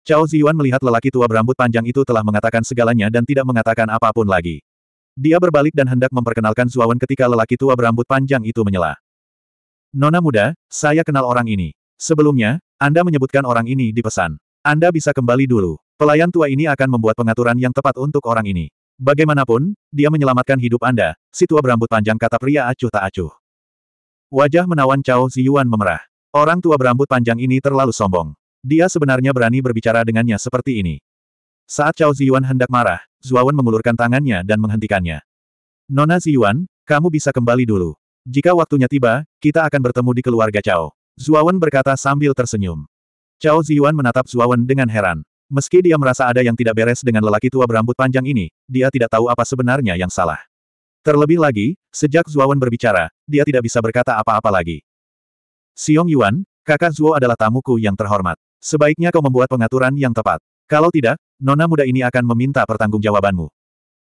Cao Ziyuan melihat lelaki tua berambut panjang itu telah mengatakan segalanya dan tidak mengatakan apapun lagi. Dia berbalik dan hendak memperkenalkan Zuawan ketika lelaki tua berambut panjang itu menyela. Nona muda, saya kenal orang ini. Sebelumnya, Anda menyebutkan orang ini di pesan. Anda bisa kembali dulu. Pelayan tua ini akan membuat pengaturan yang tepat untuk orang ini. Bagaimanapun, dia menyelamatkan hidup Anda, si tua berambut panjang kata pria acuh tak acuh. Wajah menawan Cao Ziyuan memerah. Orang tua berambut panjang ini terlalu sombong. Dia sebenarnya berani berbicara dengannya seperti ini. Saat Cao Ziyuan hendak marah, Zuawan mengulurkan tangannya dan menghentikannya. Nona Ziyuan, kamu bisa kembali dulu. Jika waktunya tiba, kita akan bertemu di keluarga Cao. Zuawan berkata sambil tersenyum. Cao Ziyuan menatap Zuawan dengan heran. Meski dia merasa ada yang tidak beres dengan lelaki tua berambut panjang ini, dia tidak tahu apa sebenarnya yang salah. Terlebih lagi, sejak Zuawan berbicara, dia tidak bisa berkata apa-apa lagi. Xiong Yuan, kakak Zuo adalah tamuku yang terhormat. Sebaiknya kau membuat pengaturan yang tepat. Kalau tidak, nona muda ini akan meminta pertanggungjawabanmu.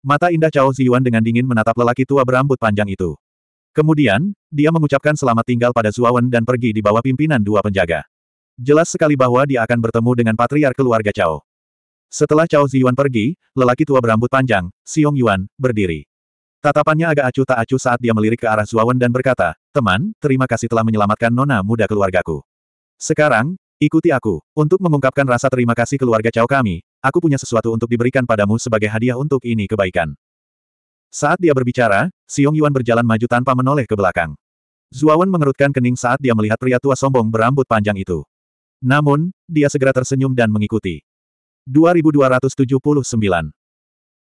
Mata indah Cao Ziyuan dengan dingin menatap lelaki tua berambut panjang itu. Kemudian, dia mengucapkan selamat tinggal pada Zuawan dan pergi di bawah pimpinan dua penjaga. Jelas sekali bahwa dia akan bertemu dengan patriar keluarga Cao. Setelah Cao Ziyuan pergi, lelaki tua berambut panjang, Xiong Yuan, berdiri. Tatapannya agak acuh tak acuh saat dia melirik ke arah Zuawan dan berkata, Teman, terima kasih telah menyelamatkan nona muda keluargaku. Sekarang, Ikuti aku. Untuk mengungkapkan rasa terima kasih keluarga Cao kami, aku punya sesuatu untuk diberikan padamu sebagai hadiah untuk ini kebaikan. Saat dia berbicara, Xiong Yuan berjalan maju tanpa menoleh ke belakang. Zuawan mengerutkan kening saat dia melihat pria tua sombong berambut panjang itu. Namun, dia segera tersenyum dan mengikuti. 2279.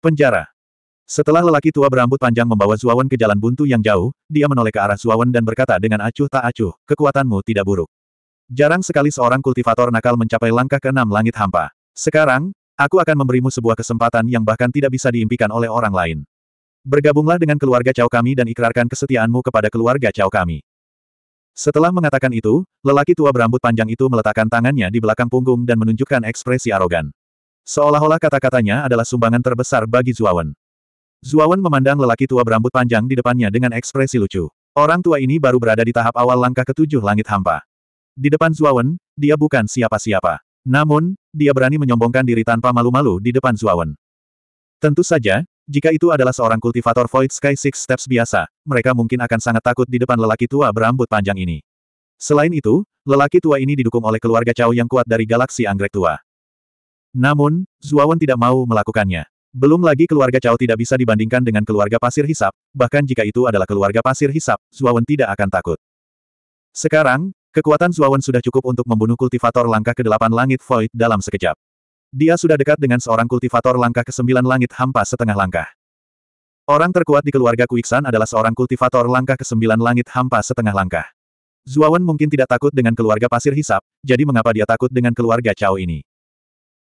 Penjara. Setelah lelaki tua berambut panjang membawa Zuawan ke jalan buntu yang jauh, dia menoleh ke arah Zuawan dan berkata dengan acuh tak acuh, kekuatanmu tidak buruk. Jarang sekali seorang kultivator nakal mencapai langkah keenam langit hampa. Sekarang, aku akan memberimu sebuah kesempatan yang bahkan tidak bisa diimpikan oleh orang lain. Bergabunglah dengan keluarga Cao kami dan ikrarkan kesetiaanmu kepada keluarga Cao kami. Setelah mengatakan itu, lelaki tua berambut panjang itu meletakkan tangannya di belakang punggung dan menunjukkan ekspresi arogan. Seolah-olah kata-katanya adalah sumbangan terbesar bagi Zuawan. Zuawan memandang lelaki tua berambut panjang di depannya dengan ekspresi lucu. Orang tua ini baru berada di tahap awal langkah ketujuh langit hampa. Di depan Zuawan, dia bukan siapa-siapa. Namun, dia berani menyombongkan diri tanpa malu-malu di depan Zuawan. Tentu saja, jika itu adalah seorang kultivator Void Sky Six Steps biasa, mereka mungkin akan sangat takut di depan lelaki tua berambut panjang ini. Selain itu, lelaki tua ini didukung oleh keluarga Cao yang kuat dari galaksi anggrek tua. Namun, Zuawan tidak mau melakukannya. Belum lagi keluarga Cao tidak bisa dibandingkan dengan keluarga pasir hisap, bahkan jika itu adalah keluarga pasir hisap, Zuawan tidak akan takut. Sekarang, Kekuatan Zuawan sudah cukup untuk membunuh kultivator langkah ke-8 langit Void dalam sekejap. Dia sudah dekat dengan seorang kultivator langkah ke-9 langit hampa setengah langkah. Orang terkuat di keluarga Kuiksan adalah seorang kultivator langkah ke-9 langit hampa setengah langkah. Zuawan mungkin tidak takut dengan keluarga pasir hisap, jadi mengapa dia takut dengan keluarga Chao ini?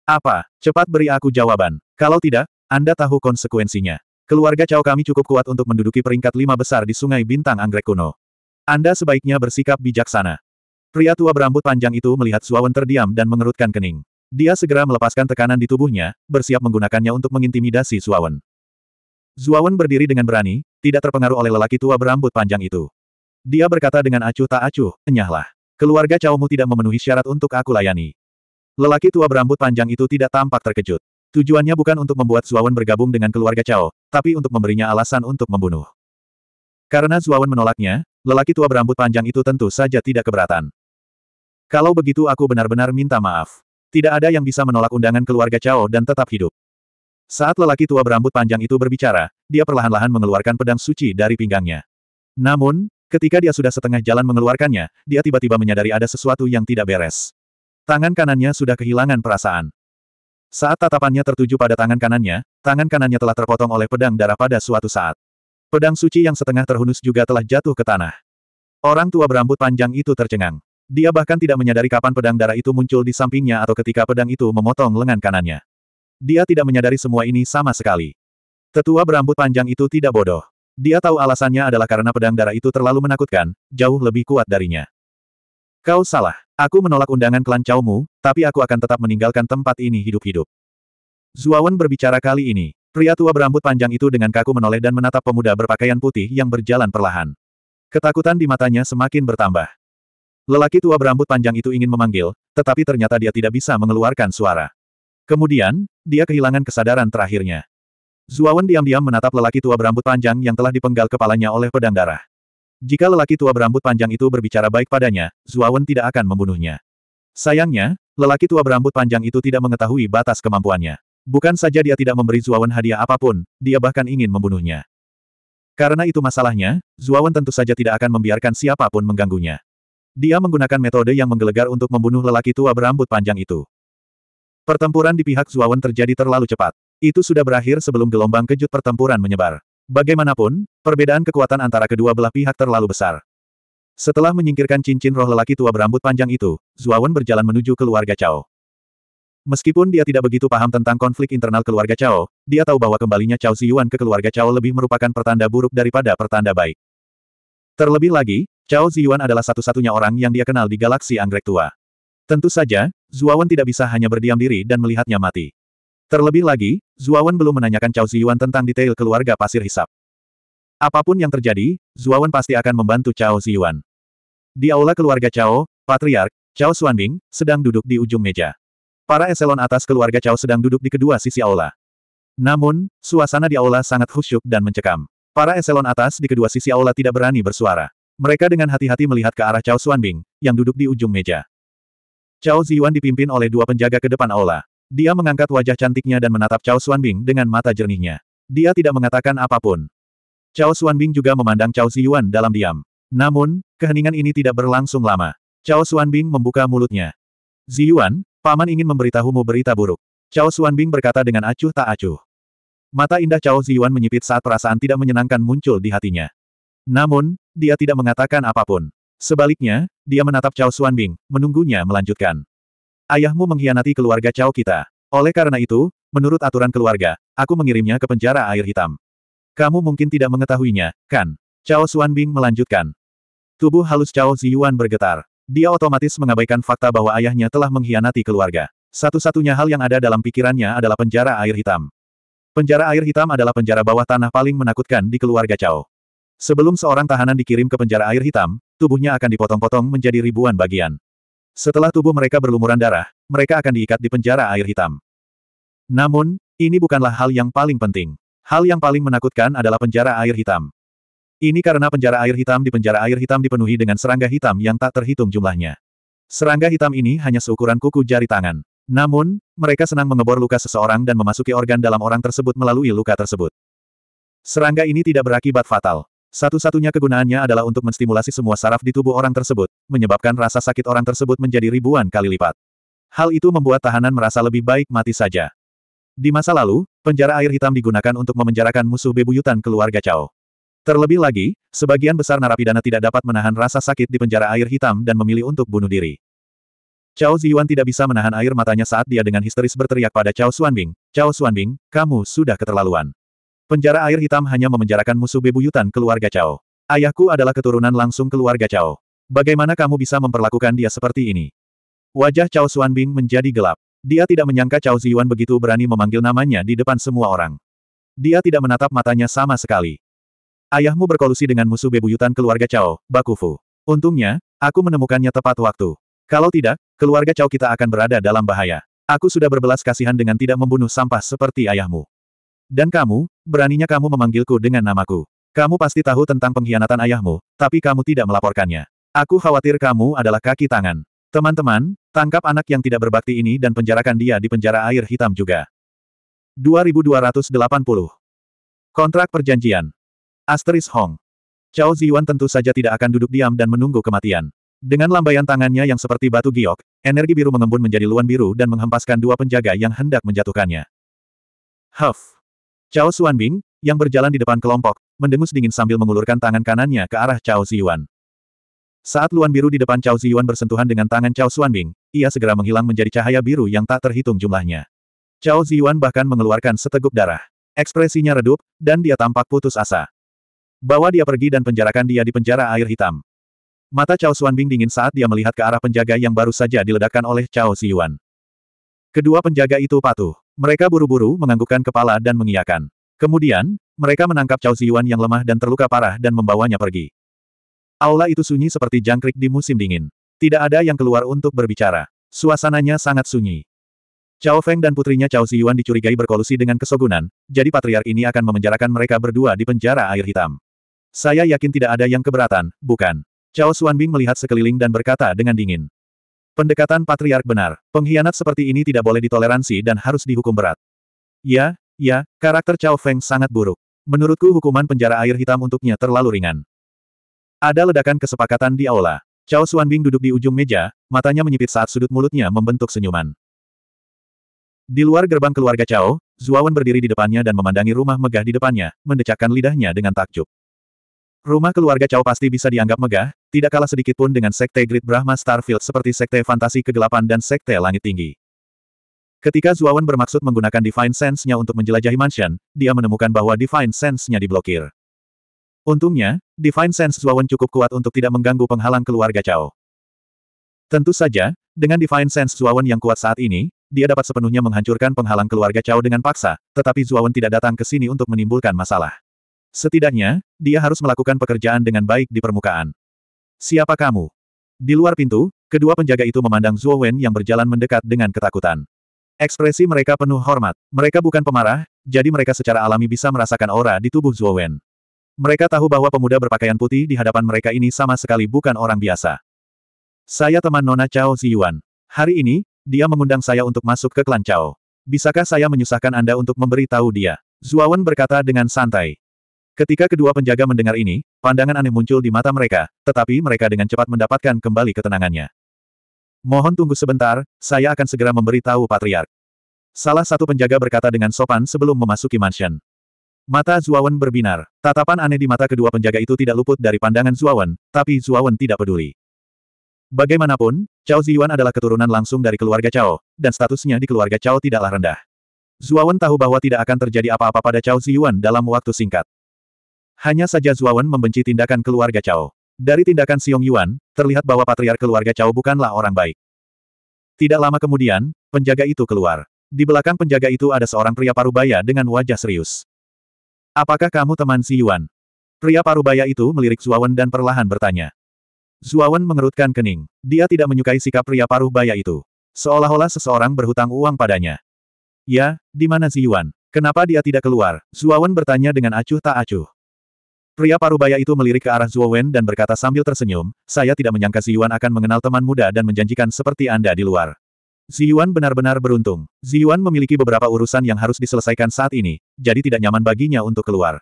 Apa? Cepat beri aku jawaban. Kalau tidak, Anda tahu konsekuensinya. Keluarga Chao kami cukup kuat untuk menduduki peringkat lima besar di Sungai Bintang Anggrek Kuno. Anda sebaiknya bersikap bijaksana. Pria tua berambut panjang itu melihat Suawan terdiam dan mengerutkan kening. Dia segera melepaskan tekanan di tubuhnya, bersiap menggunakannya untuk mengintimidasi Suawan. Zuawan berdiri dengan berani, tidak terpengaruh oleh lelaki tua berambut panjang itu. Dia berkata dengan acuh tak acuh, enyahlah. Keluarga Caomu tidak memenuhi syarat untuk aku layani. Lelaki tua berambut panjang itu tidak tampak terkejut. Tujuannya bukan untuk membuat Zuawan bergabung dengan keluarga Cao, tapi untuk memberinya alasan untuk membunuh. Karena Zuawan menolaknya, lelaki tua berambut panjang itu tentu saja tidak keberatan. Kalau begitu aku benar-benar minta maaf. Tidak ada yang bisa menolak undangan keluarga Cao dan tetap hidup. Saat lelaki tua berambut panjang itu berbicara, dia perlahan-lahan mengeluarkan pedang suci dari pinggangnya. Namun, ketika dia sudah setengah jalan mengeluarkannya, dia tiba-tiba menyadari ada sesuatu yang tidak beres. Tangan kanannya sudah kehilangan perasaan. Saat tatapannya tertuju pada tangan kanannya, tangan kanannya telah terpotong oleh pedang darah pada suatu saat. Pedang suci yang setengah terhunus juga telah jatuh ke tanah. Orang tua berambut panjang itu tercengang. Dia bahkan tidak menyadari kapan pedang darah itu muncul di sampingnya atau ketika pedang itu memotong lengan kanannya. Dia tidak menyadari semua ini sama sekali. Tetua berambut panjang itu tidak bodoh. Dia tahu alasannya adalah karena pedang darah itu terlalu menakutkan, jauh lebih kuat darinya. Kau salah. Aku menolak undangan klan mu, tapi aku akan tetap meninggalkan tempat ini hidup-hidup. Zuawan berbicara kali ini. Pria tua berambut panjang itu dengan kaku menoleh dan menatap pemuda berpakaian putih yang berjalan perlahan. Ketakutan di matanya semakin bertambah. Lelaki tua berambut panjang itu ingin memanggil, tetapi ternyata dia tidak bisa mengeluarkan suara. Kemudian, dia kehilangan kesadaran terakhirnya. Zuawan diam-diam menatap lelaki tua berambut panjang yang telah dipenggal kepalanya oleh pedang darah. Jika lelaki tua berambut panjang itu berbicara baik padanya, Zuawan tidak akan membunuhnya. Sayangnya, lelaki tua berambut panjang itu tidak mengetahui batas kemampuannya. Bukan saja dia tidak memberi Zuawan hadiah apapun, dia bahkan ingin membunuhnya. Karena itu masalahnya, Zuawan tentu saja tidak akan membiarkan siapapun mengganggunya. Dia menggunakan metode yang menggelegar untuk membunuh lelaki tua berambut panjang itu. Pertempuran di pihak Zuawan terjadi terlalu cepat. Itu sudah berakhir sebelum gelombang kejut pertempuran menyebar. Bagaimanapun, perbedaan kekuatan antara kedua belah pihak terlalu besar. Setelah menyingkirkan cincin roh lelaki tua berambut panjang itu, Zuawan berjalan menuju keluarga Cao. Meskipun dia tidak begitu paham tentang konflik internal keluarga Cao, dia tahu bahwa kembalinya Cao Ziyuan ke keluarga Cao lebih merupakan pertanda buruk daripada pertanda baik. Terlebih lagi, Cao Ziyuan adalah satu-satunya orang yang dia kenal di galaksi anggrek tua. Tentu saja, Zuawan tidak bisa hanya berdiam diri dan melihatnya mati. Terlebih lagi, Zuawan belum menanyakan Cao Ziyuan tentang detail keluarga pasir hisap. Apapun yang terjadi, Zuawan pasti akan membantu Cao Ziyuan. Di aula keluarga Cao, Patriark, Cao Xuanbing, sedang duduk di ujung meja. Para eselon atas keluarga Cao sedang duduk di kedua sisi aula. Namun, suasana di aula sangat khusyuk dan mencekam. Para eselon atas di kedua sisi aula tidak berani bersuara. Mereka dengan hati-hati melihat ke arah Cao Xuanbing, yang duduk di ujung meja. Cao Ziyuan dipimpin oleh dua penjaga ke depan aula. Dia mengangkat wajah cantiknya dan menatap Cao Xuanbing dengan mata jernihnya. Dia tidak mengatakan apapun. Cao Xuanbing juga memandang Cao Ziyuan dalam diam. Namun, keheningan ini tidak berlangsung lama. Cao Xuanbing membuka mulutnya. Ziyuan, paman ingin memberitahumu berita buruk. Cao Xuanbing berkata dengan acuh tak acuh. Mata indah Cao Ziyuan menyipit saat perasaan tidak menyenangkan muncul di hatinya. Namun, dia tidak mengatakan apapun. Sebaliknya, dia menatap Cao Xuanbing, menunggunya melanjutkan. Ayahmu mengkhianati keluarga Cao kita. Oleh karena itu, menurut aturan keluarga, aku mengirimnya ke penjara air hitam. Kamu mungkin tidak mengetahuinya, kan? Cao Xuanbing melanjutkan. Tubuh halus Cao Ziyuan bergetar. Dia otomatis mengabaikan fakta bahwa ayahnya telah mengkhianati keluarga. Satu-satunya hal yang ada dalam pikirannya adalah penjara air hitam. Penjara air hitam adalah penjara bawah tanah paling menakutkan di keluarga Cao. Sebelum seorang tahanan dikirim ke penjara air hitam, tubuhnya akan dipotong-potong menjadi ribuan bagian. Setelah tubuh mereka berlumuran darah, mereka akan diikat di penjara air hitam. Namun, ini bukanlah hal yang paling penting. Hal yang paling menakutkan adalah penjara air hitam. Ini karena penjara air hitam di penjara air hitam dipenuhi dengan serangga hitam yang tak terhitung jumlahnya. Serangga hitam ini hanya seukuran kuku jari tangan. Namun, mereka senang mengebor luka seseorang dan memasuki organ dalam orang tersebut melalui luka tersebut. Serangga ini tidak berakibat fatal. Satu-satunya kegunaannya adalah untuk menstimulasi semua saraf di tubuh orang tersebut, menyebabkan rasa sakit orang tersebut menjadi ribuan kali lipat. Hal itu membuat tahanan merasa lebih baik mati saja. Di masa lalu, penjara air hitam digunakan untuk memenjarakan musuh bebuyutan keluarga Cao. Terlebih lagi, sebagian besar narapidana tidak dapat menahan rasa sakit di penjara air hitam dan memilih untuk bunuh diri. Cao Ziyuan tidak bisa menahan air matanya saat dia dengan histeris berteriak pada Cao Xuanbing, Cao Xuanbing, kamu sudah keterlaluan. Penjara air hitam hanya memenjarakan musuh bebuyutan keluarga Cao. Ayahku adalah keturunan langsung keluarga Cao. Bagaimana kamu bisa memperlakukan dia seperti ini? Wajah Cao Xuanbing menjadi gelap. Dia tidak menyangka Cao Ziyuan begitu berani memanggil namanya di depan semua orang. Dia tidak menatap matanya sama sekali. Ayahmu berkolusi dengan musuh bebuyutan keluarga Cao, Bakufu. Untungnya, aku menemukannya tepat waktu. Kalau tidak, keluarga Cao kita akan berada dalam bahaya. Aku sudah berbelas kasihan dengan tidak membunuh sampah seperti ayahmu. Dan kamu, beraninya kamu memanggilku dengan namaku. Kamu pasti tahu tentang pengkhianatan ayahmu, tapi kamu tidak melaporkannya. Aku khawatir kamu adalah kaki tangan. Teman-teman, tangkap anak yang tidak berbakti ini dan penjarakan dia di penjara air hitam juga. 2280. Kontrak Perjanjian Asteris Hong Cao Ziyuan tentu saja tidak akan duduk diam dan menunggu kematian. Dengan lambaian tangannya yang seperti batu giok, energi biru mengembun menjadi luan biru dan menghempaskan dua penjaga yang hendak menjatuhkannya. Huff! Cao Xuanbing, yang berjalan di depan kelompok, mendengus dingin sambil mengulurkan tangan kanannya ke arah Cao Ziyuan. Saat luan biru di depan Cao Ziyuan bersentuhan dengan tangan Cao Xuanbing, ia segera menghilang menjadi cahaya biru yang tak terhitung jumlahnya. Cao Ziyuan bahkan mengeluarkan seteguk darah. Ekspresinya redup, dan dia tampak putus asa. Bawa dia pergi dan penjarakan dia di penjara air hitam. Mata Cao Xuanbing dingin saat dia melihat ke arah penjaga yang baru saja diledakkan oleh Cao Ziyuan. Kedua penjaga itu patuh. Mereka buru-buru menganggukkan kepala dan mengiyakan. Kemudian, mereka menangkap Cao Ziyuan yang lemah dan terluka parah dan membawanya pergi. Aula itu sunyi seperti jangkrik di musim dingin. Tidak ada yang keluar untuk berbicara. Suasananya sangat sunyi. Cao Feng dan putrinya Cao Ziyuan dicurigai berkolusi dengan kesogunan, jadi patriark ini akan memenjarakan mereka berdua di penjara air hitam. Saya yakin tidak ada yang keberatan, bukan? Cao Xuanbing melihat sekeliling dan berkata dengan dingin. Pendekatan patriark benar. Pengkhianat seperti ini tidak boleh ditoleransi dan harus dihukum berat. Ya, ya, karakter Cao Feng sangat buruk. Menurutku hukuman penjara air hitam untuknya terlalu ringan. Ada ledakan kesepakatan di aula. Cao Xuanbing duduk di ujung meja, matanya menyipit saat sudut mulutnya membentuk senyuman. Di luar gerbang keluarga Cao, Zuawan berdiri di depannya dan memandangi rumah megah di depannya, mendecakkan lidahnya dengan takjub. Rumah keluarga Cao pasti bisa dianggap megah, tidak kalah sedikit pun dengan Sekte Great Brahma Starfield seperti Sekte Fantasi Kegelapan dan Sekte Langit Tinggi. Ketika Zuawan bermaksud menggunakan Divine Sense-nya untuk menjelajahi mansion, dia menemukan bahwa Divine Sense-nya diblokir. Untungnya, Divine Sense Zuawan cukup kuat untuk tidak mengganggu penghalang keluarga Cao. Tentu saja, dengan Divine Sense Zuawan yang kuat saat ini, dia dapat sepenuhnya menghancurkan penghalang keluarga Cao dengan paksa, tetapi Zuawan tidak datang ke sini untuk menimbulkan masalah. Setidaknya, dia harus melakukan pekerjaan dengan baik di permukaan. Siapa kamu? Di luar pintu, kedua penjaga itu memandang Zhuo Wen yang berjalan mendekat dengan ketakutan. Ekspresi mereka penuh hormat. Mereka bukan pemarah, jadi mereka secara alami bisa merasakan aura di tubuh Zhuo Wen. Mereka tahu bahwa pemuda berpakaian putih di hadapan mereka ini sama sekali bukan orang biasa. Saya teman Nona Chao Ziyuan. Hari ini, dia mengundang saya untuk masuk ke klan Chao. Bisakah saya menyusahkan Anda untuk memberi tahu dia? Wen berkata dengan santai. Ketika kedua penjaga mendengar ini, pandangan aneh muncul di mata mereka, tetapi mereka dengan cepat mendapatkan kembali ketenangannya. Mohon tunggu sebentar, saya akan segera memberitahu Patriark. Salah satu penjaga berkata dengan sopan sebelum memasuki mansion. Mata Zuawan berbinar. Tatapan aneh di mata kedua penjaga itu tidak luput dari pandangan Zuawan, tapi Zuawan tidak peduli. Bagaimanapun, Cao Ziyuan adalah keturunan langsung dari keluarga Cao, dan statusnya di keluarga Cao tidaklah rendah. Zuawan tahu bahwa tidak akan terjadi apa-apa pada Cao Ziyuan dalam waktu singkat. Hanya saja Zuawan membenci tindakan keluarga Cao. Dari tindakan Xiong Yuan, terlihat bahwa patriar keluarga Cao bukanlah orang baik. Tidak lama kemudian, penjaga itu keluar. Di belakang penjaga itu ada seorang pria parubaya dengan wajah serius. Apakah kamu teman Si Yuan? Pria parubaya itu melirik Zuawan dan perlahan bertanya. Zuawan mengerutkan kening. Dia tidak menyukai sikap pria parubaya itu. Seolah-olah seseorang berhutang uang padanya. Ya, di mana Si Yuan? Kenapa dia tidak keluar? Zuawan bertanya dengan acuh tak acuh. Pria parubaya itu melirik ke arah Zuo Wen dan berkata sambil tersenyum, saya tidak menyangka Yuan akan mengenal teman muda dan menjanjikan seperti Anda di luar. Yuan benar-benar beruntung. Yuan memiliki beberapa urusan yang harus diselesaikan saat ini, jadi tidak nyaman baginya untuk keluar.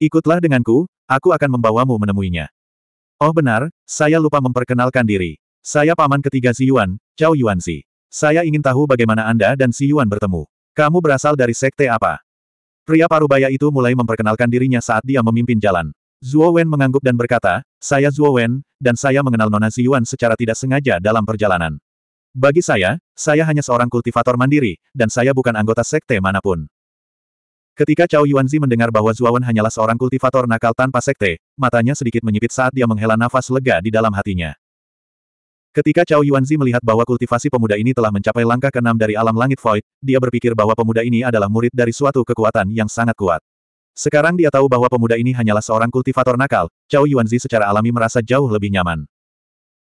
Ikutlah denganku, aku akan membawamu menemuinya. Oh benar, saya lupa memperkenalkan diri. Saya paman ketiga Yuan, Cao Yuanzi. Saya ingin tahu bagaimana Anda dan Yuan bertemu. Kamu berasal dari sekte apa? Pria parubaya itu mulai memperkenalkan dirinya saat dia memimpin jalan. Zuo Wen mengangguk dan berkata, saya Zuo Wen, dan saya mengenal Nona Ziyuan secara tidak sengaja dalam perjalanan. Bagi saya, saya hanya seorang kultivator mandiri, dan saya bukan anggota sekte manapun. Ketika Cao Yuanzi mendengar bahwa Zuo Wen hanyalah seorang kultivator nakal tanpa sekte, matanya sedikit menyipit saat dia menghela nafas lega di dalam hatinya. Ketika Cao Yuanzi melihat bahwa kultivasi pemuda ini telah mencapai langkah keenam dari alam langit void, dia berpikir bahwa pemuda ini adalah murid dari suatu kekuatan yang sangat kuat. Sekarang dia tahu bahwa pemuda ini hanyalah seorang kultivator nakal, Cao Yuanzi secara alami merasa jauh lebih nyaman.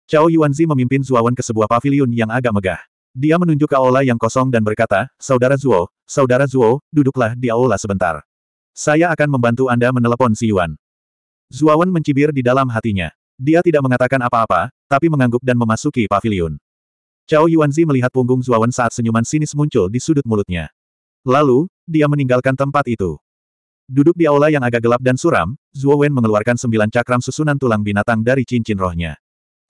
Cao Yuanzi memimpin Zuawan ke sebuah paviliun yang agak megah. Dia menunjuk ke aula yang kosong dan berkata, Saudara Zuo, Saudara Zuo, duduklah di aula sebentar. Saya akan membantu Anda menelepon si Yuan. Zuawan mencibir di dalam hatinya. Dia tidak mengatakan apa-apa, tapi mengangguk dan memasuki pavilion. Cao Yuanzi melihat punggung Zuawan saat senyuman sinis muncul di sudut mulutnya. Lalu, dia meninggalkan tempat itu. Duduk di aula yang agak gelap dan suram, Zuo mengeluarkan sembilan cakram susunan tulang binatang dari cincin rohnya.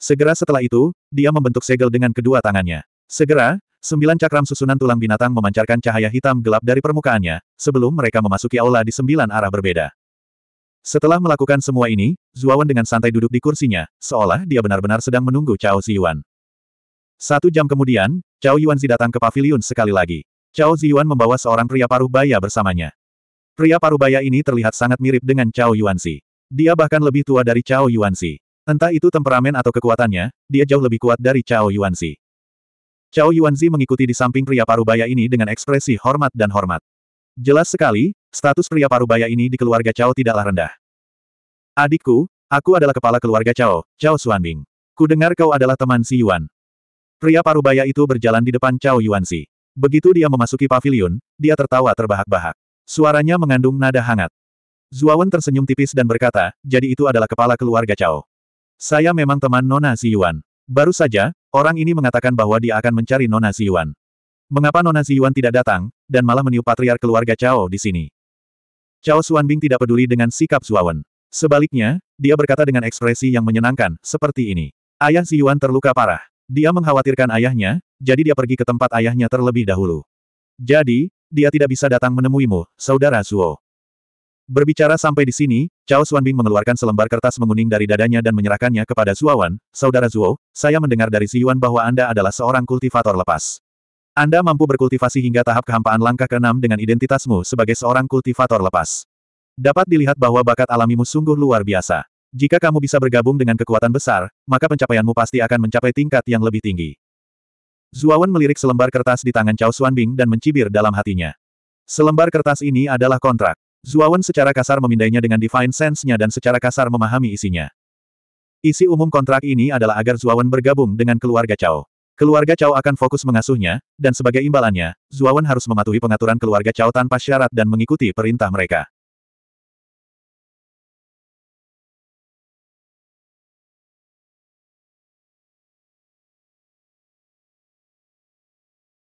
Segera setelah itu, dia membentuk segel dengan kedua tangannya. Segera, sembilan cakram susunan tulang binatang memancarkan cahaya hitam gelap dari permukaannya, sebelum mereka memasuki aula di sembilan arah berbeda. Setelah melakukan semua ini, Zuawan dengan santai duduk di kursinya, seolah dia benar-benar sedang menunggu Cao Ziyuan. Satu jam kemudian, Cao Yuanzi datang ke pavilion sekali lagi. Cao Ziyuan membawa seorang pria paruh baya bersamanya. Pria paruh baya ini terlihat sangat mirip dengan Cao Yuanzi. Dia bahkan lebih tua dari Cao Yuanzi. Entah itu temperamen atau kekuatannya, dia jauh lebih kuat dari Cao Yuanzi. Cao Yuanzi mengikuti di samping pria paruh baya ini dengan ekspresi hormat dan hormat. Jelas sekali, status pria parubaya ini di keluarga Cao tidaklah rendah. Adikku, aku adalah kepala keluarga Cao, Cao Xuanbing. dengar kau adalah teman Si Yuan. Pria parubaya itu berjalan di depan Cao Yuansi. Begitu dia memasuki pavilion, dia tertawa terbahak-bahak. Suaranya mengandung nada hangat. Zuawan tersenyum tipis dan berkata, jadi itu adalah kepala keluarga Cao. Saya memang teman Nona Si Yuan. Baru saja, orang ini mengatakan bahwa dia akan mencari Nona Si Yuan. Mengapa Nona Ziyuan tidak datang, dan malah meniup patriar keluarga Cao di sini? Cao Xuanbing tidak peduli dengan sikap Zuawan. Sebaliknya, dia berkata dengan ekspresi yang menyenangkan, seperti ini. Ayah Ziyuan terluka parah. Dia mengkhawatirkan ayahnya, jadi dia pergi ke tempat ayahnya terlebih dahulu. Jadi, dia tidak bisa datang menemuimu, saudara Zuo. Berbicara sampai di sini, Cao Xuanbing mengeluarkan selembar kertas menguning dari dadanya dan menyerahkannya kepada Zuawan, Saudara Zuo, saya mendengar dari Ziyuan bahwa Anda adalah seorang kultivator lepas. Anda mampu berkultivasi hingga tahap kehampaan langkah ke-6 dengan identitasmu sebagai seorang kultivator lepas. Dapat dilihat bahwa bakat alamimu sungguh luar biasa. Jika kamu bisa bergabung dengan kekuatan besar, maka pencapaianmu pasti akan mencapai tingkat yang lebih tinggi. Zuawan melirik selembar kertas di tangan Cao Xuanbing dan mencibir dalam hatinya. Selembar kertas ini adalah kontrak. Zuawan secara kasar memindainya dengan divine sense-nya dan secara kasar memahami isinya. Isi umum kontrak ini adalah agar Zuawan bergabung dengan keluarga Cao. Keluarga Cao akan fokus mengasuhnya, dan sebagai imbalannya, Zuawan harus mematuhi pengaturan keluarga Cao tanpa syarat dan mengikuti perintah mereka.